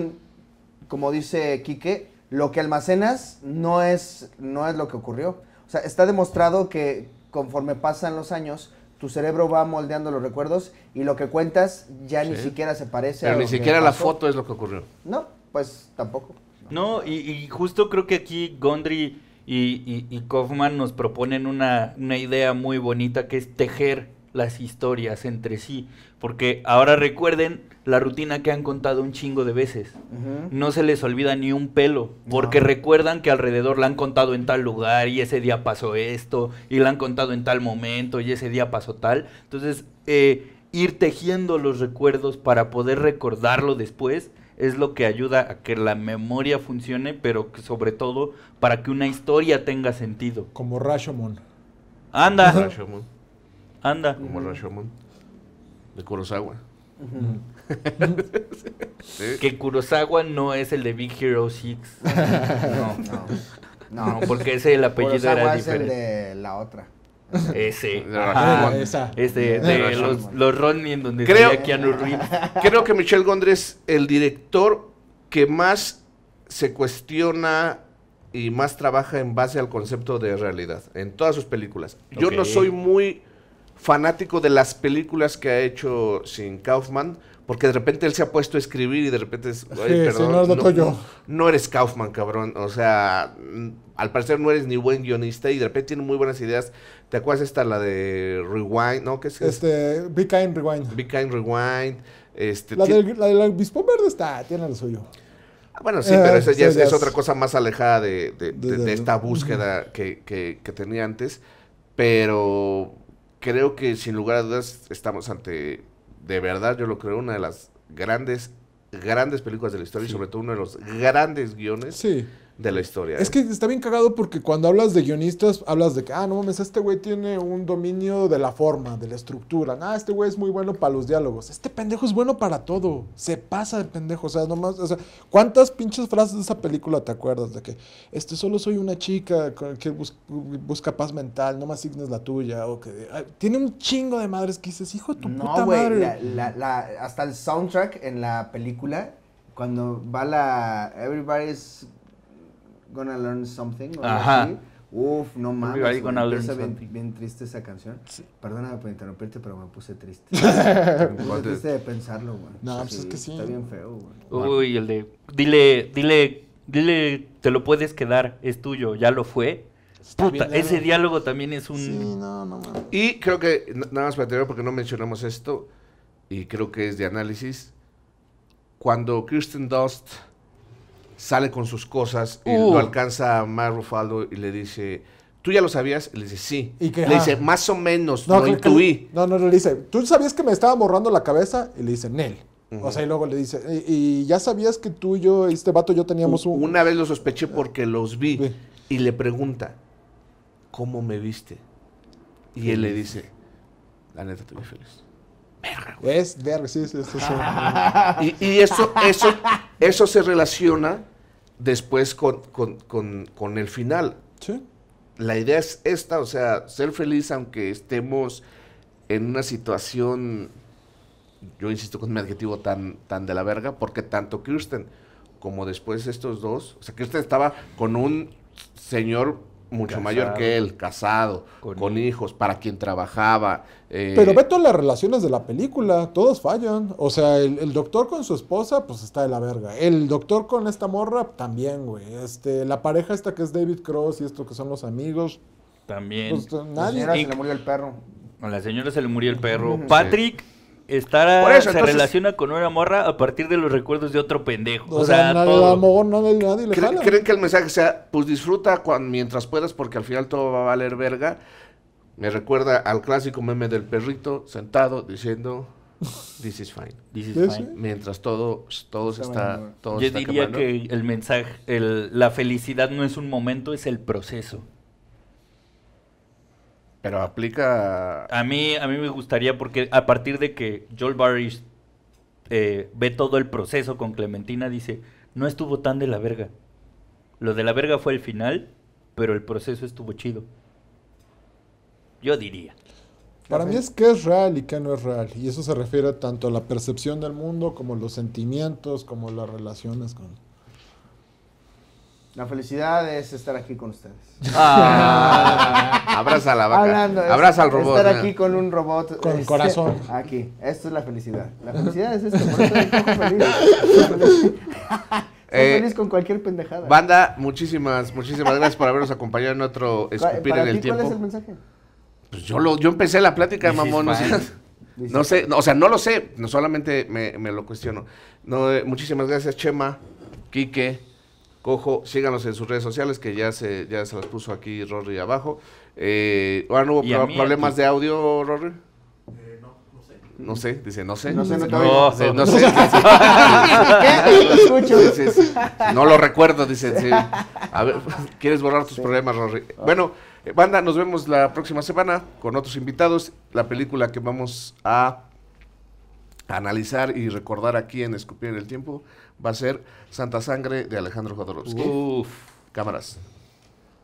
como dice Quique, lo que almacenas no es, no es lo que ocurrió. O sea, está demostrado que conforme pasan los años, tu cerebro va moldeando los recuerdos y lo que cuentas ya ni siquiera se parece a lo ni siquiera la foto es lo que ocurrió. No, pues tampoco. No, y, justo creo que aquí Gondry y, Kaufman nos proponen una, una idea muy bonita que es tejer las historias entre sí. Porque ahora recuerden la rutina que han contado un chingo de veces. No se les olvida ni un pelo. Porque recuerdan que alrededor la han contado en tal lugar y ese día pasó esto. Y la han contado en tal momento y ese día pasó tal. Entonces, eh, ir tejiendo los recuerdos para poder recordarlo después es lo que ayuda a que la memoria funcione, pero que sobre todo para que una historia tenga sentido. Como Rashomon. Anda. Rashomon. Anda. Como Rashomon. De Kurosawa. [LAUGHS] Que Kurosawa no es el de Big Hero 6. [LAUGHS] no, no. No, porque ese el apellido Kurosawa era es el de la otra. Ese. Ajá, esa. Este, de, los, Ronnie en donde creo, Keanu Reeves. [LAUGHS] Creo que Michelle Gondry es el director que más se cuestiona y más trabaja en base al concepto de realidad en todas sus películas. Yo no soy muy fanático de las películas que ha hecho sin Kaufman, porque de repente él se ha puesto a escribir y de repente es, no, eres Kaufman, cabrón, o sea, al parecer no eres ni buen guionista y de repente tiene muy buenas ideas. ¿Te acuerdas esta la de Rewind, no? ¿Qué es? Este, Be Kind Rewind. Be Kind Rewind. Este, la, del, la verde está, tiene la suyo. Ah, bueno, sí, pero eh, esa ya es, otra cosa más alejada de, esta búsqueda que tenía antes. Pero creo que sin lugar a dudas estamos ante, de verdad, yo lo creo, una de las grandes, grandes películas de la historia y sobre todo uno de los grandes guiones. Sí de la historia. Es que está bien cagado porque cuando hablas de guionistas, hablas de que, ah, no mames, este güey tiene un dominio de la forma, de la estructura. Ah, este güey es muy bueno para los diálogos. Este pendejo es bueno para todo. Se pasa de pendejo. O sea, nomás, o sea, ¿cuántas pinches frases de esa película te acuerdas? De que, este, solo soy una chica que busca paz mental, no me asignes la tuya. O que, tiene un chingo de madres que dices, hijo de tu puta madre. hasta el soundtrack en la película, cuando va la Everybody's Gonna Learn Something. Ajá. Uf, no mames. bien, triste esa canción. Sí. Perdóname por interrumpirte, pero me puse triste. [LAUGHS] me puse triste de pensarlo, güey. No, pues es que sí. Está bien feo, güey. Uy, el de. Dile, dile, dile, te lo puedes quedar, es tuyo, ya lo fue. Puta, ese diálogo también es un. Sí, no, no mames. Y creo que, nada más para terminar, porque no mencionamos esto, y creo que es de análisis. Cuando Kirsten Dust sale con sus cosas y no lo uh. alcanza a Mar Rufaldo y le dice, ¿tú ya lo sabías? Y le dice, sí. le ah. dice, más o menos, no, lo intuí. no, no, le dice, ¿tú sabías que me estaba borrando la cabeza? Y le dice, Nel. O sea, y luego le dice, y, ya sabías que tú y yo, este vato, yo teníamos un... Una vez lo sospeché porque los vi. Y le pregunta, ¿cómo me viste? Y él le dice, la neta te vi feliz. Verga, güey. Es verga, sí, sí, sí, [LAUGHS] y, y eso, eso, eso se relaciona después con, el final. Sí. La idea es esta, o sea, ser feliz aunque estemos en una situación, yo insisto con mi adjetivo tan, tan de la verga, porque tanto Kirsten como después estos dos, o sea, Kirsten estaba con un señor mucho mayor que él, casado, con, hijos, para quien trabajaba. Eh, Pero ve todas las relaciones de la película, todos fallan. O sea, el, doctor con su esposa, pues está de la verga. El doctor con esta morra, también, güey. Este, la pareja esta que es David Cross y esto que son los amigos. También. Pues, nadie. Pues, la señora se le murió el perro. A la señora se le murió el perro. Patrick estar se relaciona con una morra a partir de los recuerdos de otro pendejo. O, sea, nadie, todo. Amor, nadie, nadie le ¿Creen, ¿Creen, que el mensaje sea, pues disfruta mientras puedas porque al final todo va a valer verga? Me recuerda al clásico meme del perrito sentado diciendo... This is fine. This is fine. Mientras todo, todo se está, todo Yo diría que el mensaje, la felicidad no es un momento, es el proceso. Pero aplica... A mí, a mí me gustaría porque a partir de que Joel barris eh, ve todo el proceso con Clementina, dice, no estuvo tan de la verga. Lo de la verga fue el final, pero el proceso estuvo chido. Yo diría. Para mí es qué es real y qué no es real. Y eso se refiere tanto a la percepción del mundo como los sentimientos, como las relaciones con... La felicidad es estar aquí con ustedes. Ah. [LAUGHS] abraza a la vaca. abraza al robot. Estar aquí con un robot. Con el este, corazón. Aquí. Esto es la felicidad. La felicidad es esto. Por eso [LAUGHS] eh, feliz. con cualquier pendejada. Banda, muchísimas, muchísimas gracias por habernos acompañado en otro Escupir en el Tiempo. ¿Cuál es el mensaje? Pues yo, lo, yo empecé la plática, mamón. No, sé, o sea, no lo sé, no solamente me, lo cuestiono. No, eh, muchísimas gracias, Chema, Quique, Cojo, síganos en sus redes sociales que ya se, ya se las puso aquí Rory abajo. Eh, no hubo problemas de audio, Rory? Eh, no, no sé. No sé, dice, no sé. No sé, no sé. No lo recuerdo, dice. A ver, ¿quieres borrar tus problemas, Rory? Bueno, eh, banda, nos vemos la próxima semana con otros invitados. La película que vamos a analizar y recordar aquí en Escupir el Tiempo va a ser Santa Sangre de Alejandro Jodorowsky. Uf. Cámaras.